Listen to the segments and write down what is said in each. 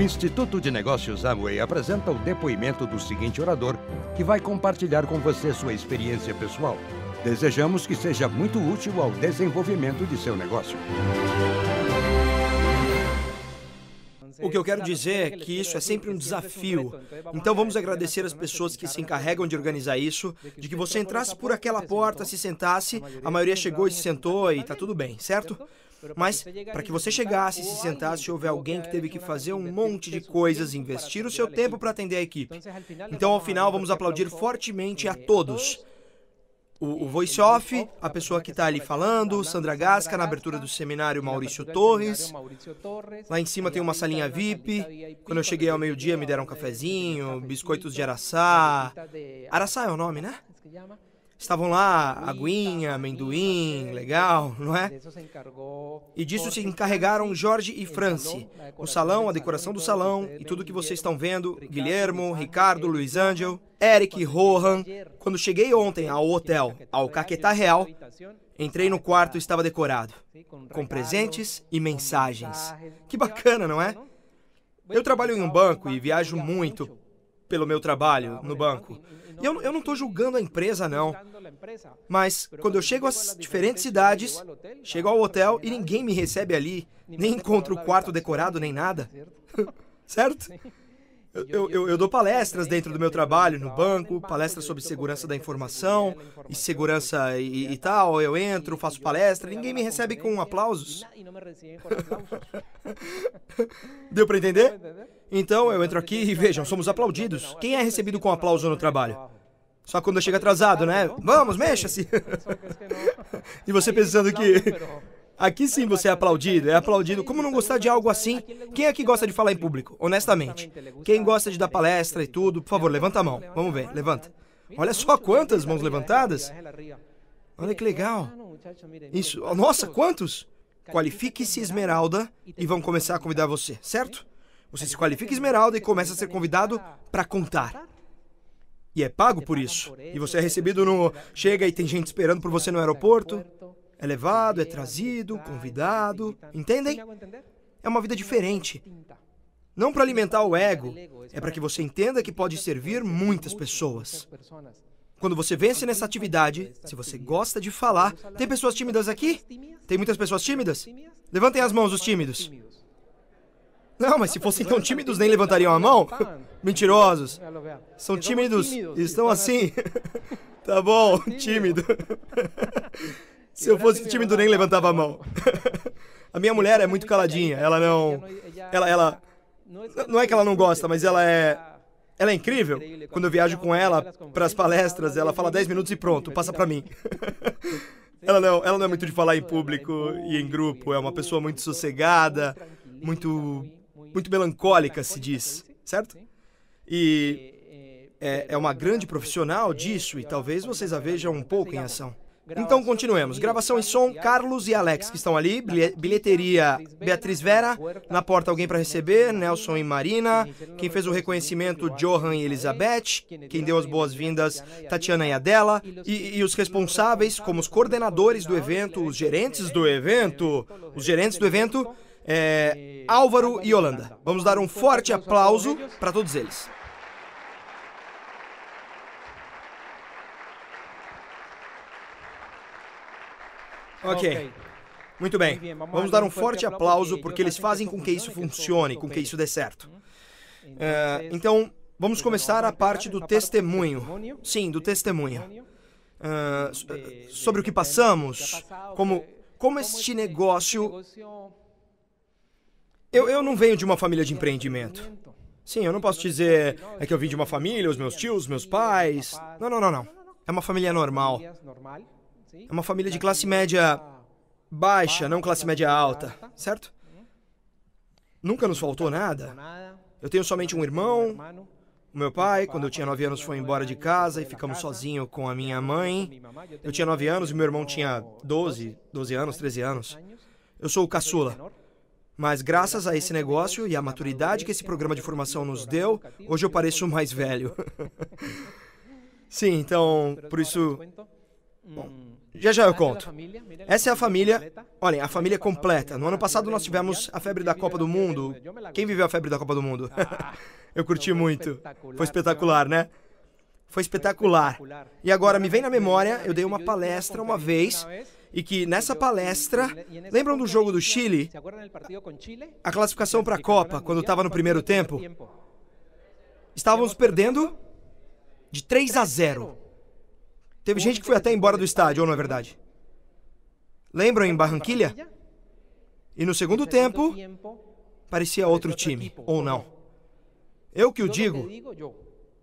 O Instituto de Negócios Amway apresenta o depoimento do seguinte orador, que vai compartilhar com você sua experiência pessoal. Desejamos que seja muito útil ao desenvolvimento de seu negócio. O que eu quero dizer é que isso é sempre um desafio. Então vamos agradecer às pessoas que se encarregam de organizar isso, de que você entrasse por aquela porta, se sentasse, a maioria chegou e se sentou e está tudo bem, certo? Mas para que você chegasse, se sentasse houve alguém que teve que fazer um monte de coisas, investir o seu tempo para atender a equipe. Então, ao final, vamos aplaudir fortemente a todos. O, o voice-off, a pessoa que está ali falando, Sandra Gasca, na abertura do seminário Maurício Torres. Lá em cima tem uma salinha VIP. Quando eu cheguei ao meio-dia, me deram um cafezinho, biscoitos de araçá. Araçá é o nome, né? Estavam lá aguinha, amendoim, legal, né? não é? E disso se encarregaram Jorge e Franci. Né, o salão, a decoração do salão e tudo que vocês estão vendo, Guilhermo, Ricardo, Luiz Ângelo, Eric, Rohan. Quando cheguei ontem ao hotel, ao Caquetá Real, Entrei no quarto e estava decorado, com presentes e mensagens. Que bacana, não é? Eu trabalho em um banco e viajo muito pelo meu trabalho no banco. Eu, eu não estou julgando a empresa, não. Mas quando eu chego às diferentes cidades, chego ao hotel e ninguém me recebe ali, nem encontro o quarto decorado nem nada. certo? Eu, eu, eu, dou palestras né, dentro do meu trabalho, no banco, palestras sobre segurança da informação e segurança e, e é tal. Eu entro, faço palestra, ninguém me recebe com aplausos. Deu para entender? Então eu então, entro aqui e vejam, somos aplaudidos. Quem é recebido com aplauso no trabalho? Só quando chega atrasado, tá né? Vamos, mexa-se! e você pensando que. Aqui sim você é aplaudido, é aplaudido. Como não gostar de algo assim? Quem é que gosta de falar em público, honestamente? Quem gosta de dar palestra e tudo? Por favor, levanta a mão. Vamos ver, levanta. Olha só quantas mãos levantadas. Olha que legal. Isso. Nossa, quantos? Qualifique-se Esmeralda e vão começar a convidar você, certo? Você se qualifica Esmeralda e começa a ser convidado para contar. E é pago por isso. E você é recebido no. Chega e tem gente esperando por você no aeroporto. É levado, é trazido, convidado. Entendem? É uma vida diferente. Não para alimentar o ego, é para que você entenda que pode servir muitas pessoas. Quando você vence nessa atividade, se você gosta de falar, tem pessoas tímidas aqui? Tem muitas pessoas tímidas? Levantem as mãos, os tímidos. Não, mas se fossem tão tímidos, nem levantariam a mão. Mentirosos. São tímidos. Estão assim. tá bom, tímido. Se eu fosse o time do NEM, levantava a mão. a minha mulher é muito caladinha, ela não. Ela, ela. Não é que ela não gosta, mas ela é. Ela é incrível. Quando eu viajo com ela para as palestras, ela fala 10 minutos e pronto, passa para mim. ela não, ela não é muito de falar em público e em grupo, é uma pessoa muito sossegada, muito muito melancólica, se diz, certo? E é, é, uma grande profissional disso e talvez vocês a vejam um pouco em ação. Então continuemos. Gravação e som, Carlos e Alex que estão ali. Bilheteria, Beatriz Vera. Na porta alguém para receber, Nelson e Marina. Quem fez o reconhecimento, Johan e Elizabeth. Quem deu as boas-vindas, Tatiana e Adela. E, e os responsáveis, como os coordenadores do evento, os gerentes do evento. Os gerentes do evento, é, Álvaro e Holanda. Vamos dar um forte aplauso para todos eles. Ok. Muito bem. Vamos dar um forte aplauso porque eles fazem com que isso é funcione, com que isso dê certo. Uh, então, então vamos começar a parte do testemunho. Sim, do testemunho. Uh, sobre o que passamos, é- como, como este tipo negócio. Eu, eu não venho de uma família de empreendimento. Sim, eu não posso então, dizer então, é que eu vim de uma família, os meus tios, meus pais. Não, não, não, não. É uma família normal. É uma família de tá classe né? média tá. baixa, não tá, classe média alta, certo? Hum. Nunca nos faltou nada. Eu tenho somente um irmão. O meu pai, quando eu tinha 9 anos, foi embora de casa e ficamos sozinhos com a minha mãe. Eu tinha 9 anos e meu irmão tinha 12, 12 anos, 13 anos. Eu sou o caçula. Mas graças a esse negócio e à maturidade que esse programa de formação nos deu, hoje eu pareço mais né? velho. Sim, então, por isso. Bom, hum. Já já eu tá conto. Essa é a família. Olhem, a família completa. No ano passado nós tivemos a febre da Copa do Mundo. Quem viveu a febre da Copa do Mundo? Ah, eu curti então muito. Né? Foi espetacular, né? Foi espetacular. E agora me vem na memória, eu dei uma palestra uma vez e que nessa palestra, lembram do jogo do Chile? A classificação para a Copa, quando estava no primeiro tempo? Estávamos perdendo de 3 a 0. Teve gente que foi até embora do estádio, ou não é verdade? Lembram em Barranquilha? E no segundo tempo, parecia outro time, ou não. Eu que o digo,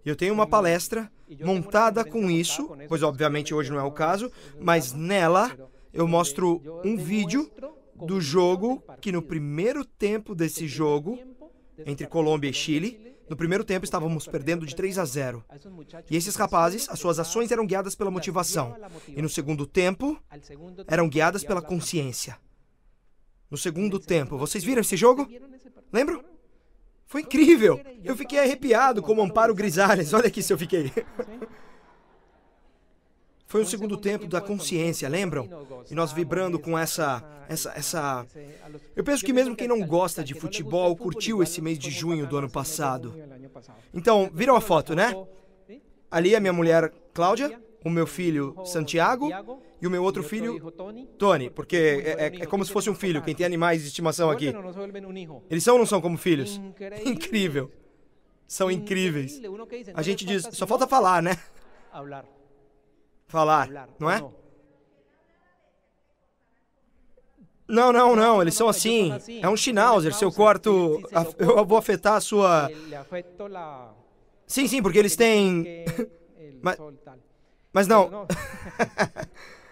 eu tenho uma palestra tá montada com isso, né? pois tá obviamente hoje não é o caso, mas nela eu mostro um vídeo do jogo que no primeiro tempo desse jogo, entre Colômbia e Chile, no primeiro tempo estávamos perdendo de 3 a 0. E esses rapazes, as suas ações eram guiadas pela motivação. E no segundo tempo, eram guiadas pela consciência. No segundo tempo, vocês viram esse jogo? Lembram? Foi incrível! Eu fiquei arrepiado como Amparo Grisalhas. Olha aqui se eu fiquei. Foi o segundo tempo da consciência, lembram? E nós vibrando com essa, essa, essa. Eu penso que mesmo quem não gosta de futebol curtiu esse mês de junho do ano passado. Então, viram a foto, né? Ali a minha mulher Cláudia, o meu filho Santiago e o meu outro filho Tony, porque é, é, é como se fosse um filho. Quem tem animais de estimação aqui, eles são ou não são como filhos? Incrível. São incríveis. A gente diz, só falta falar, né? falar, não é? Não, não, não, eles são assim, assim. É um Schnauzer. Se eu corto, eu vou afetar a sua. Sim, sim, porque eles têm. mas, mas não.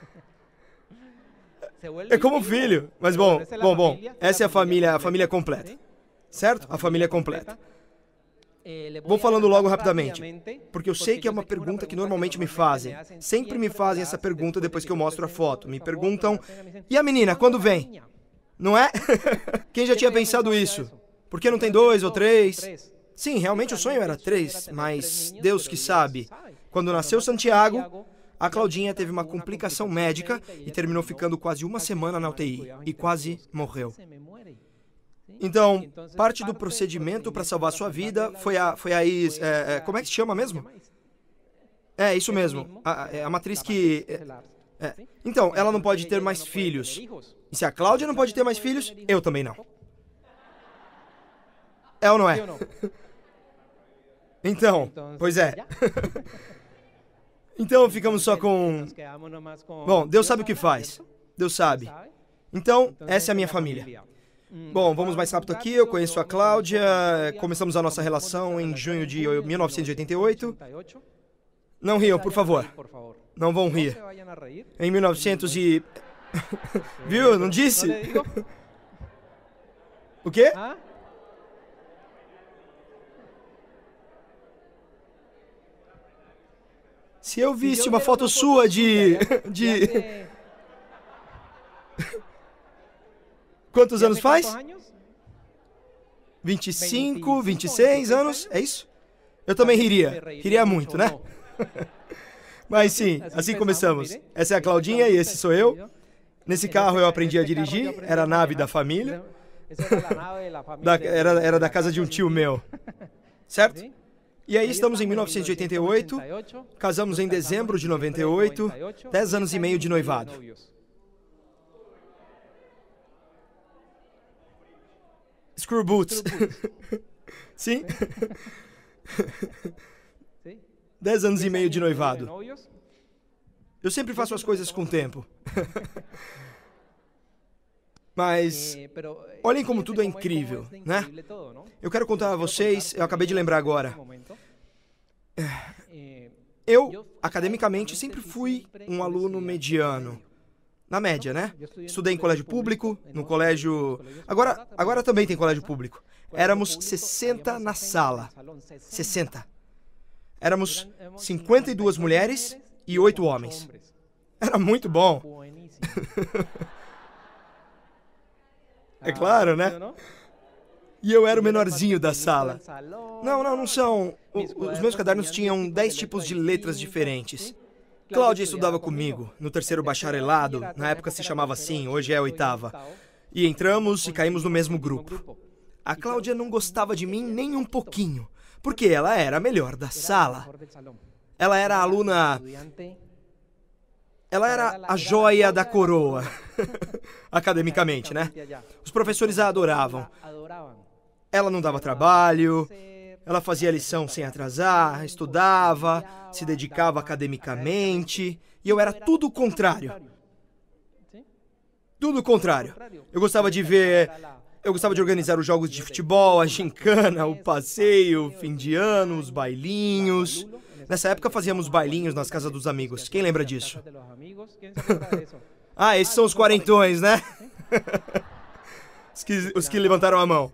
é como filho. Mas bom, bom, bom. Essa é a família, a família completa. Certo? A família completa. É, é vou falando logo rapidamente, porque eu sei que é uma pergunta que normalmente me fazem. Sempre me fazem essa pergunta depois que eu mostro a foto. Me perguntam: e a menina, quando vem? Não é? Quem já tinha pensado isso? Por que não tem dois ou três? Sim, realmente o sonho era três, mas Deus que sabe. Quando nasceu Santiago, a Claudinha teve uma complicação médica e é terminou ficando quase uma semana na UTI e quase morreu. Então, então parte do procedimento para salvar sua vida foi a, foi a é, é como é que se chama mesmo? É, é, isso mesmo. A, é a matriz que... É, então, ela não pode ter mais filhos. E se a Cláudia não pode ter mais filhos, eu também não. É ou não é? Então, então pois é. Então ficamos só então, com. Bom, Deus sabe o que faz. Deus sabe. Então, essa é a minha família. Hum, Bom, vamos mais rápido aqui. Eu conheço a é Cláudia. Começamos a nossa relação em junho de 1988. Não riam, por favor. Não vão rir. Em 1900 e... Viu? Não disse? O quê? Ah? Se eu visse uma foto sua de... de... Quantos anos faz? 25, 26 anos, né? é isso? Eu também tá riria. Riria muito, né? Mas assim sim, assim, assim começamos. Né? Essa é a Claudinha então, e esse sou eu. Nesse é, carro eu é aprendi a dirigir, era a nave da família. É da, era, era né? da casa de um tio meu. Certo? E aí estamos em 1988, casamos em então, dezembro de 98, 10 anos e meio de noivado. Screw Boots. Sim? Dez anos e meio de noivado. É, eu sempre faço as coisas então. com tempo. Mas é, eh, olhem como tudo é incrível, né? Eu quero contar a vocês, eu acabei de lembrar agora. Eh, eh, eu, academicamente, sempre fui um aluno mediano. Na média, né? Estudei em colégio público, no colégio. Agora, agora também tem colégio público. Éramos 60 na sala. 60. Éramos 52 é, mulheres e 8 homens. Era muito bom. é claro, ah, né? É e eu era o menorzinho da sala. Não, não, não são. Os meus cadernos tinham 10 tipos de letras então, diferentes. Cláudia estudava comigo, no terceiro bacharelado, na época se chamava assim, hoje é a oitava. Então, e entramos e caímos no mesmo grupo. A então, Cláudia não gostava de mim nem um então, pouquinho, porque ela era a melhor da sala. Ela era a aluna. Ela era a joia da coroa. Academicamente, né? Os professores a adoravam. Ela não dava trabalho, ela fazia lição sem atrasar, estudava, se dedicava academicamente, e eu era tudo o contrário. Tudo o contrário. Eu gostava de ver. Eu gostava de organizar os jogos de futebol, a gincana, o passeio, o fim de ano, os bailinhos. Nessa época fazíamos bailinhos nas casas dos amigos. Quem lembra disso? ah, esses são os quarentões, né? os, que, os que levantaram a mão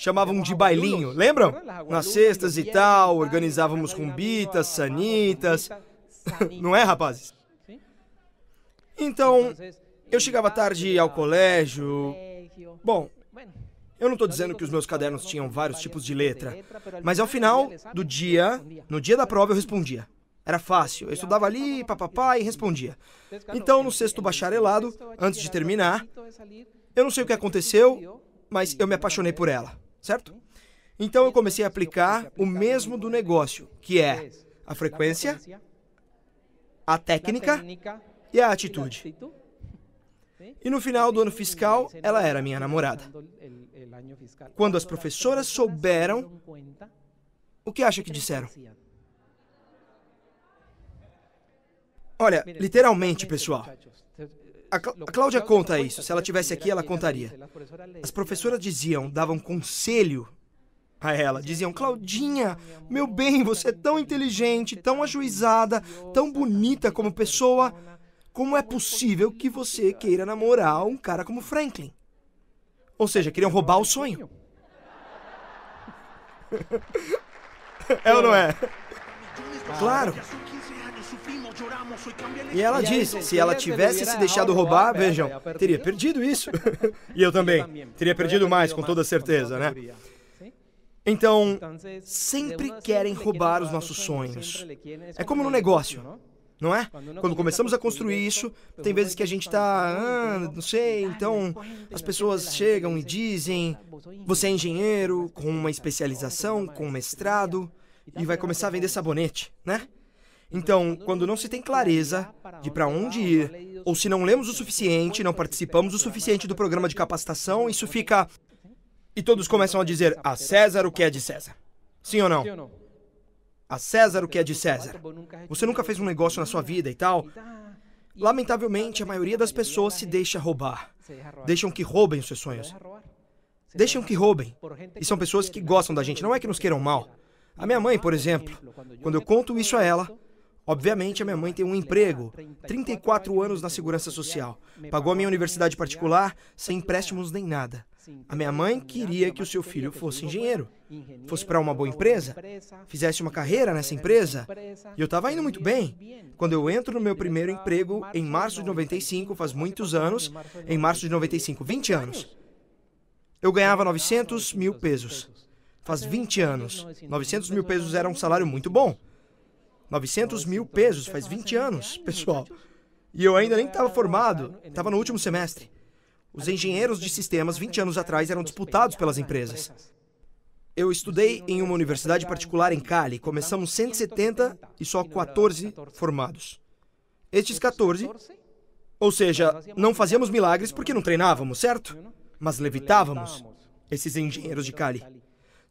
chamavam de bailinho, lembram? Nas cestas e tal, organizávamos rumbitas, sanitas. Não é, rapazes? Então, eu chegava tarde ao colégio. Bom, eu não estou dizendo que os meus cadernos tinham vários tipos de letra, mas ao final do dia, no dia da prova, eu respondia. Era fácil, eu estudava ali, papapá, e respondia. Então, no sexto bacharelado, antes de terminar, eu não sei o que aconteceu, mas eu me apaixonei por ela certo? Então eu comecei a aplicar o mesmo do negócio, que é a frequência, a técnica e a atitude. E no final do ano fiscal, ela era minha namorada. Quando as professoras souberam, o que acha que disseram? Olha, literalmente, pessoal, a, Cláudia conta isso. Se ela tivesse aqui, ela contaria. As professoras diziam, davam conselho a ela. Diziam: Claudinha, meu bem, você é tão inteligente, tão ajuizada, tão bonita como pessoa. Como é possível que você queira namorar um cara como Franklin? Ou seja, queriam roubar o sonho. É ou não é? Claro. E ela diz, se ela é tivesse se ah, deixado roubar, vejam, teria perdido isso. e eu também. Teria perdido mais, com toda certeza, né? né? Então, sempre querem roubar os nossos sonhos. É como no negócio, não é? Quando começamos a construir isso, tem vezes que a gente está, ah, não sei, então as pessoas chegam e dizem: você é engenheiro, com uma especialização, com um mestrado, e vai começar a vender sabonete, né? Então, quando não se tem clareza de para onde ir, ou se não lemos o suficiente, não participamos o suficiente do programa de capacitação, isso fica. E todos começam a dizer: a César o que é de César. Sim ou não? A César o que é de César. Você nunca fez um negócio na sua vida e tal. Lamentavelmente, a maioria das pessoas se deixa roubar. Deixam que roubem os seus sonhos. Deixam que roubem. E são pessoas que gostam da gente, não é que nos queiram mal. A minha mãe, ah, por exemplo, quando eu conto isso a ela, Obviamente, a minha mãe tem um emprego, 34 anos na segurança social. Pagou a minha universidade particular sem empréstimos nem nada. A minha mãe queria que o seu filho fosse engenheiro, fosse para uma boa empresa, fizesse uma carreira nessa empresa. E eu estava indo muito bem. Quando eu entro no meu primeiro emprego, em março de 95, faz muitos anos, em março de 95, 20 anos, eu ganhava 900 mil pesos. Faz 20 anos. 900 mil pesos era um salário muito bom. 900 mil então pesos faz 20 é anos, pessoal. Tá e eu ainda nem estava formado, estava tá no último semestre. Os engenheiros de sistemas 20 anos atrás eram disputados pelas empresas. Eu estudei em uma universidade particular em Cali, começamos 170 e só 14 formados. Estes 14, ou seja, não fazíamos milagres porque não treinávamos, certo? Mas levitávamos, esses engenheiros de Cali.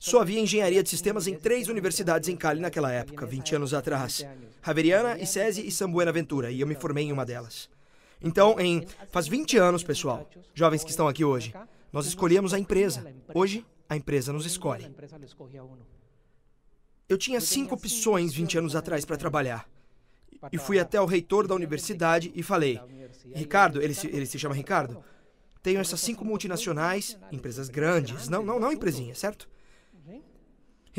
Só havia engenharia de sistemas em três universidades em Cali naquela época, 20 anos atrás: Javeriana, ICESI e San Buenaventura, e eu me formei em uma delas. Então, em faz 20 anos, pessoal, jovens que estão aqui hoje, nós escolhemos a empresa. Hoje, a empresa nos escolhe. Eu tinha cinco opções 20 anos atrás para trabalhar. E fui até o reitor da universidade e falei: Ricardo, ele se, ele se chama Ricardo, tenho essas cinco multinacionais, empresas grandes, não, não, não empresinha, certo?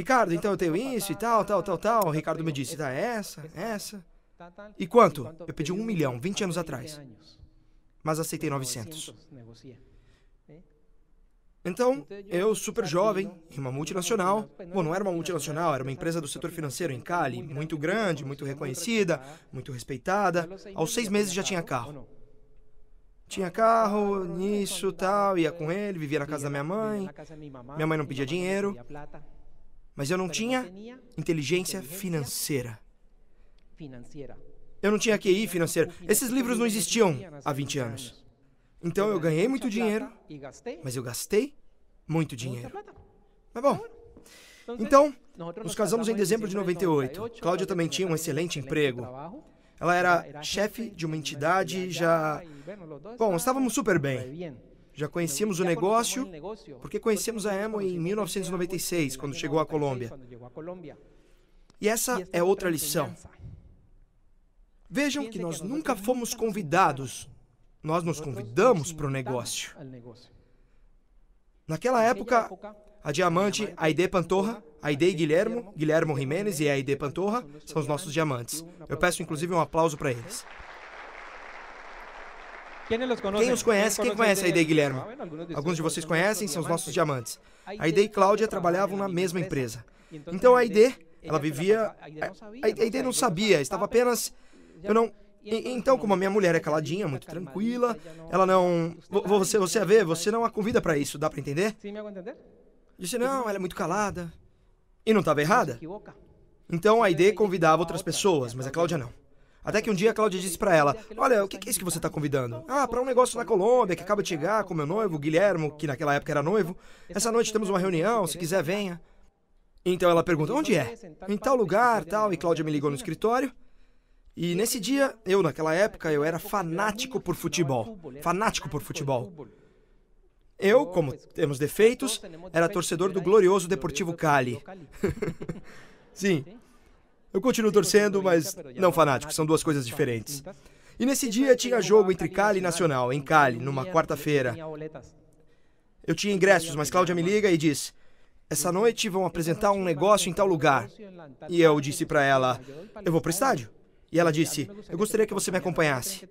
Ricardo, então eu tenho isso e tal, tal, tal, tal. O Ricardo me disse, tá, essa, essa. E quanto? Eu pedi um milhão, 20 anos atrás. Mas aceitei 900. Então, eu, super jovem, em uma multinacional. Bom, não era uma multinacional, era uma empresa do setor financeiro em Cali, muito grande, muito reconhecida, muito respeitada. Aos seis meses já tinha carro. Tinha carro, nisso, tal, ia com ele, vivia na casa da minha mãe. Minha mãe não pedia dinheiro mas eu não tinha inteligência financeira. Eu não tinha QI financeira. Esses livros não existiam há 20 anos. Então eu ganhei muito dinheiro, mas eu gastei muito dinheiro. Mas bom. Então, então nos casamos em dezembro de 98. Cláudia também tinha um excelente emprego. Ela era chefe de uma entidade já. Bom, estávamos super bem. Já conhecíamos o negócio porque conhecemos a Emo em 1996, quando chegou à Colômbia. E essa é, é outra lição. Vejam que nós nunca fomos convidados, nós nos convidamos para o negócio. Naquela época, a diamante Aide Pantorra, Aide Guilhermo, Guilhermo Jiménez e Aide Pantorra são os nossos diamantes. Eu peço inclusive um aplauso para eles. Quem os conhece? Quem conhece a ID Guilherme? Ah, alguns de vocês conhecem, são os nossos diamantes. A ID e Cláudia trabalhavam na mesma empresa. Então, então a ID, ela vivia... A ID não sabia, estava apenas... Eu não... então, como a minha mulher é caladinha, muito tá tranquila, ela não... Você, você a vê, você não a convida para isso, dá para entender? Disse, não, ela é muito calada. E não estava errada? Então a ID convidava outras pessoas, mas a Cláudia não. Até que um dia a Cláudia disse para ela: Olha, o que é isso que você está convidando? Ah, para um negócio na Colômbia que acaba de chegar com meu noivo, Guilhermo, que naquela época era noivo. Essa noite temos uma reunião, se quiser, venha. Então ela pergunta: Onde é? Em tal lugar, tal. E Cláudia me ligou no escritório. E nesse dia, eu naquela época, eu era fanático por futebol. Fanático por futebol. Eu, como temos defeitos, era torcedor do glorioso Deportivo Cali. Sim, eu continuo torcendo, mas não fanático, são duas coisas diferentes. E nesse dia tinha jogo entre Cali e Nacional, em Cali, numa quarta-feira. Eu tinha ingressos, mas Cláudia me liga e diz: Essa noite vão apresentar um negócio em tal lugar. E eu disse para ela: Eu vou para o estádio. E ela disse: Eu gostaria que você me acompanhasse.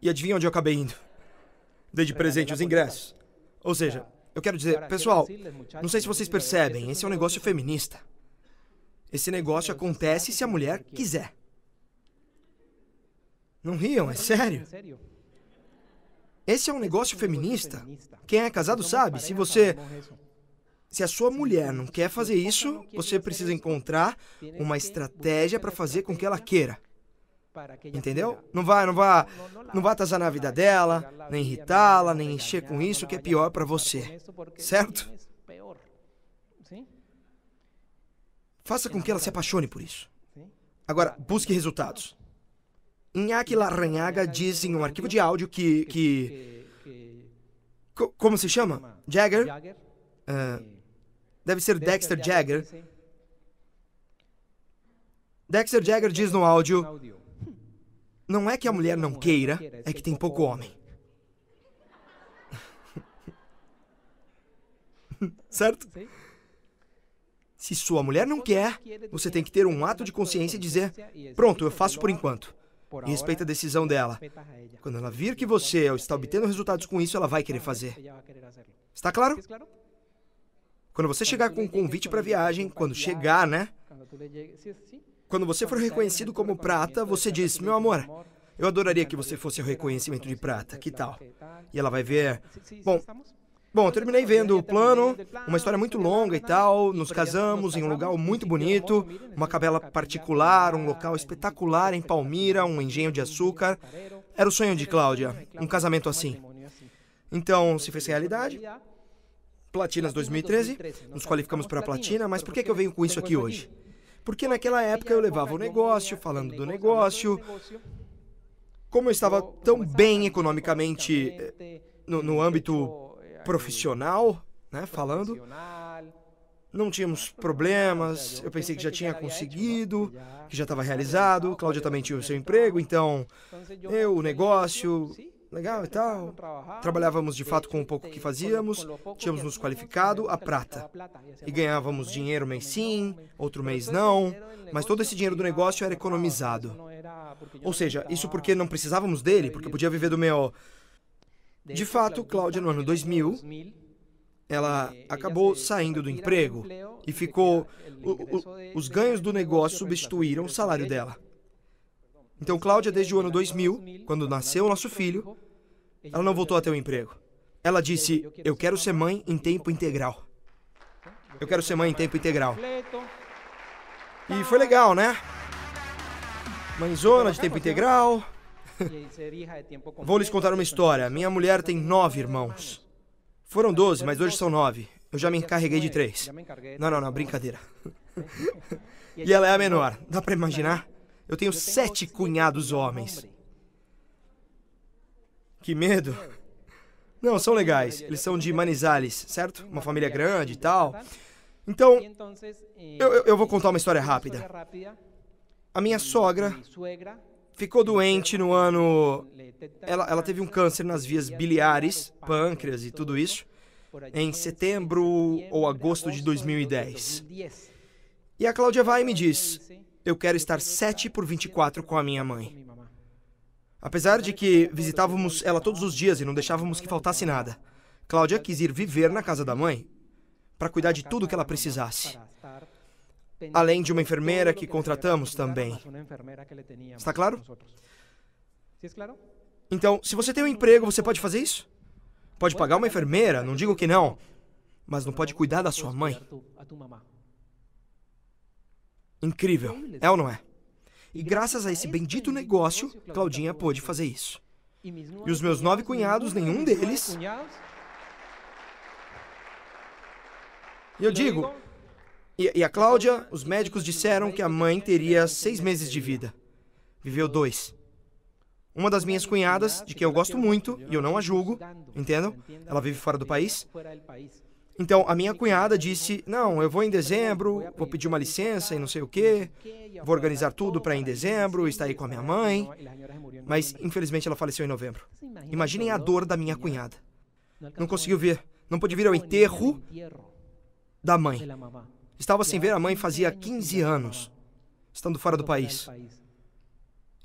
E adivinha onde eu acabei indo? Dei de presente os ingressos. Ou seja, eu quero dizer, pessoal, não sei se vocês percebem, esse é um negócio feminista. Esse negócio acontece se a mulher quiser. Não riam, é sério. Esse é um negócio feminista. Quem é casado sabe, se você se a sua mulher não quer fazer isso, você precisa encontrar uma estratégia para fazer com que ela queira. Entendeu? Não vá, não vá, não vá atrasar na vida dela, nem irritá-la, nem encher com isso que é pior para você. Certo? Faça com que ela se apaixone por isso. Agora, busque resultados. Inaki Larranhaga diz em um arquivo de áudio que. que co como se chama? Jagger? Uh, deve ser Dexter Jagger. Dexter Jagger diz no áudio: Não é que a é mulher não queira, é que tem pouco homem. certo? Se sua mulher não quer, você tem que ter um ato de consciência e dizer: pronto, eu faço por enquanto. E respeita a decisão dela. Quando ela vir que você está obtendo resultados com isso, ela vai querer fazer. Está claro? Quando você chegar com um convite para viagem, quando chegar, né? Quando você for reconhecido como prata, você diz: meu amor, eu adoraria que você fosse o reconhecimento de prata, que tal? E ela vai ver: bom, Bom, terminei vendo o plano, uma história muito longa e tal. Nos casamos em um lugar muito bonito, né, uma capela particular, um local né, espetacular em Palmira, um engenho de então, açúcar. Era o sonho de Cláudia, né, um casamento assim. assim. Então, então, se fez realidade. Platinas 2013, nos qualificamos para a platina, mas por que, que eu venho com isso aqui hoje? Porque naquela época eu levava o negócio, falando do negócio. Como eu estava tão bem eh, economicamente no, no âmbito profissional, né, falando. Não tínhamos problemas, eu pensei que já tinha conseguido, que já estava realizado. Cláudia também tinha o seu então, emprego, então, então eu, o negócio, legal e tal. Trabalhávamos de fato com o pouco que fazíamos, tínhamos nos qualificado a prata. E ganhávamos dinheiro né? mês então, sim, outro mês não, mas todo esse dinheiro do negócio era economizado. Ou seja, isso porque não precisávamos dele, porque eu podia viver do meu de fato, Cláudia, no ano 2000, ela acabou saindo do emprego e ficou. O, o, os ganhos do negócio substituíram o salário dela. Então, então Cláudia, desde o ano 2000, quando nasceu o nosso filho, ela não voltou a ter o um emprego. Ela disse: né? Eu quero ser mãe em tempo integral. Eu quero ser mãe em tempo integral. E foi legal, né? Mãezona de tempo tá, tá, tá. integral. É, vou lhes contar uma história. Minha mulher tem nove irmãos. Foram doze, mas hoje são nove. Eu já me encarreguei de três. Não, não, não, brincadeira. E ela é a menor. Dá para né? imaginar? Eu tenho sete cunhados homens. Que medo. Não, são é legais. Eles é são de Manizales, certo? Uma família grande e tal. Né? Então, eh, eu, eu vou contar uma história rápida. A minha sogra ficou doente no ano. Ela, ela teve um câncer nas vias biliares, pâncreas e tudo isso, em setembro ou agosto de 2010. E a Cláudia vai e me diz: Eu quero estar 7 por 24 com a minha mãe. Apesar de que visitávamos ela todos os dias e não deixávamos que faltasse nada, Cláudia quis ir viver na casa da mãe para cuidar de tudo que ela precisasse além de uma enfermeira que contratamos também. Está é claro? Então, se você tem um emprego, você pode fazer isso? Pode pagar uma enfermeira, não digo que não, mas não pode cuidar da sua mãe. Incrível, é ou não é? E graças a esse bendito negócio, Claudinha pôde fazer isso. E os meus nove cunhados, nenhum deles. E eu digo, e, e a Cláudia, os médicos disseram que a mãe teria seis meses de vida. Viveu dois. Uma das minhas cunhadas, de quem eu gosto muito, e eu não a julgo, entendam? Ela vive fora do país. Então, a minha cunhada disse: Não, eu vou em dezembro, vou pedir uma licença e não sei o quê, vou organizar tudo para em dezembro, estar aí com a minha mãe. Mas, infelizmente, ela faleceu em novembro. Imaginem a dor da minha cunhada. Não conseguiu vir, não pôde vir ao enterro da mãe. Estava sem ver a mãe fazia 15 é, né? anos, estando fora do país.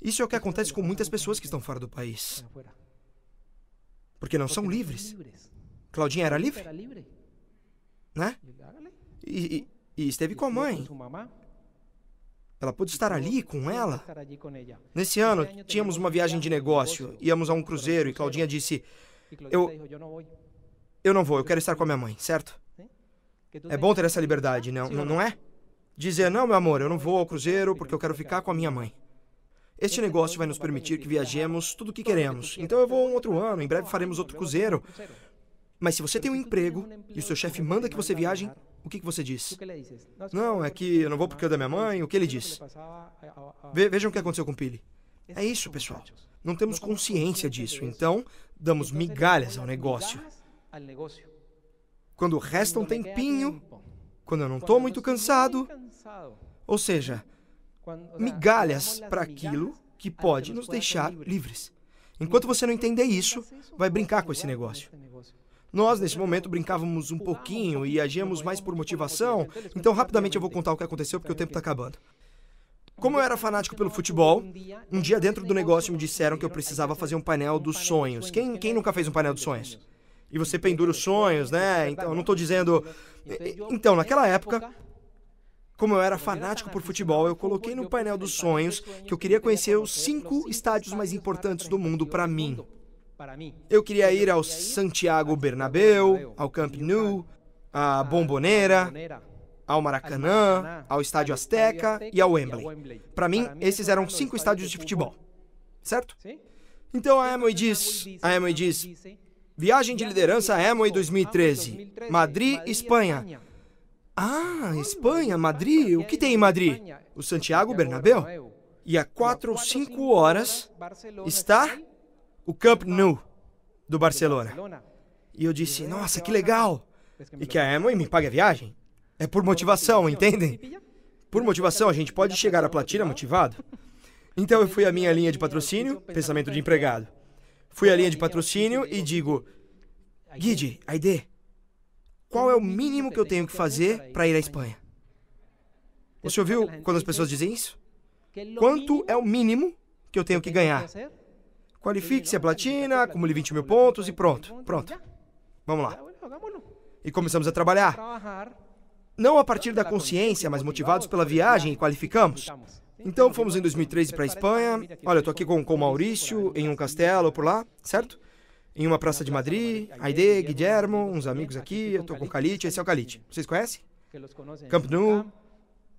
Isso é o que acontece com muitas pessoas que estão fora do país. Porque não são livres. Claudinha era livre? Né? E, e, e esteve com a mãe. Ela pôde estar ali com ela. Nesse ano, tínhamos uma viagem de negócio, íamos a um cruzeiro e Claudinha disse: Eu. Eu não vou, eu quero estar com a minha mãe, certo? É bom ter essa liberdade, não, não é? Dizer, não, meu amor, eu não vou ao cruzeiro porque eu quero ficar com a minha mãe. Este negócio vai nos permitir que viajemos tudo o que queremos. Então eu vou um outro ano, em breve faremos outro cruzeiro. Mas se você tem um emprego e o seu chefe manda que você viaje, o que, que você diz? Não, é que eu não vou porque eu é da minha mãe. O que ele diz? Ve vejam o que aconteceu com o Pili. É isso, pessoal. Não temos consciência disso. Então, damos migalhas ao negócio quando resta um tempinho, quando eu não estou muito cansado. Ou seja, migalhas para aquilo que é, pode nos deixar livres. Enquanto você não entender isso, vai brincar com esse negócio. Nós, nesse momento, brincávamos um pouquinho e agíamos mais por motivação, então rapidamente eu vou contar o que aconteceu porque o tempo está acabando. Como eu era fanático pelo futebol, um dia dentro do negócio me disseram que eu é precisava fazer um painel dos sonhos. Quem, quem é nunca fez um painel dos sonhos? e você pendura os sonhos, né? Então, eu não estou dizendo. Então, naquela época, como eu era fanático por futebol, eu coloquei no painel dos sonhos que eu queria conhecer os cinco estádios mais importantes do mundo para mim. Eu queria ir ao Santiago Bernabéu, ao Camp Nou, à Bombonera, ao Maracanã, ao Estádio Azteca e ao Wembley. Para mim, esses eram cinco estádios de futebol, certo? Então a Emily diz, a né? Emily diz, Viagem de liderança é Emoy 2013. Madrid, Espanha. Ah, Espanha, Madrid. O que tem em Madrid? O Santiago Bernabéu. E a quatro ou cinco horas está o Camp Nou do Barcelona. E eu disse, nossa, que legal. E que a Emoy me pague a viagem. É por motivação, entendem? Por motivação, a gente pode chegar à platina motivado. Então eu fui à minha linha de patrocínio, pensamento de empregado. Fui à linha de patrocínio e digo: Guide, Aide, qual é o mínimo que eu tenho que fazer para ir à Espanha? Você ouviu quando as pessoas dizem isso? Quanto é o mínimo que eu tenho que ganhar? Qualifique-se a platina, acumule 20 mil pontos e pronto, pronto. Vamos lá. E começamos a trabalhar. Não a partir da consciência, mas motivados pela viagem e qualificamos. Então fomos em 2013 para a Espanha. Olha, eu tô aqui com, o Maurício em um castelo por lá, certo? Em uma praça de Madrid, Aide, Guillermo, uns amigos aqui, eu tô com o Calite, esse é o Calite. Vocês conhecem? Camp Nou,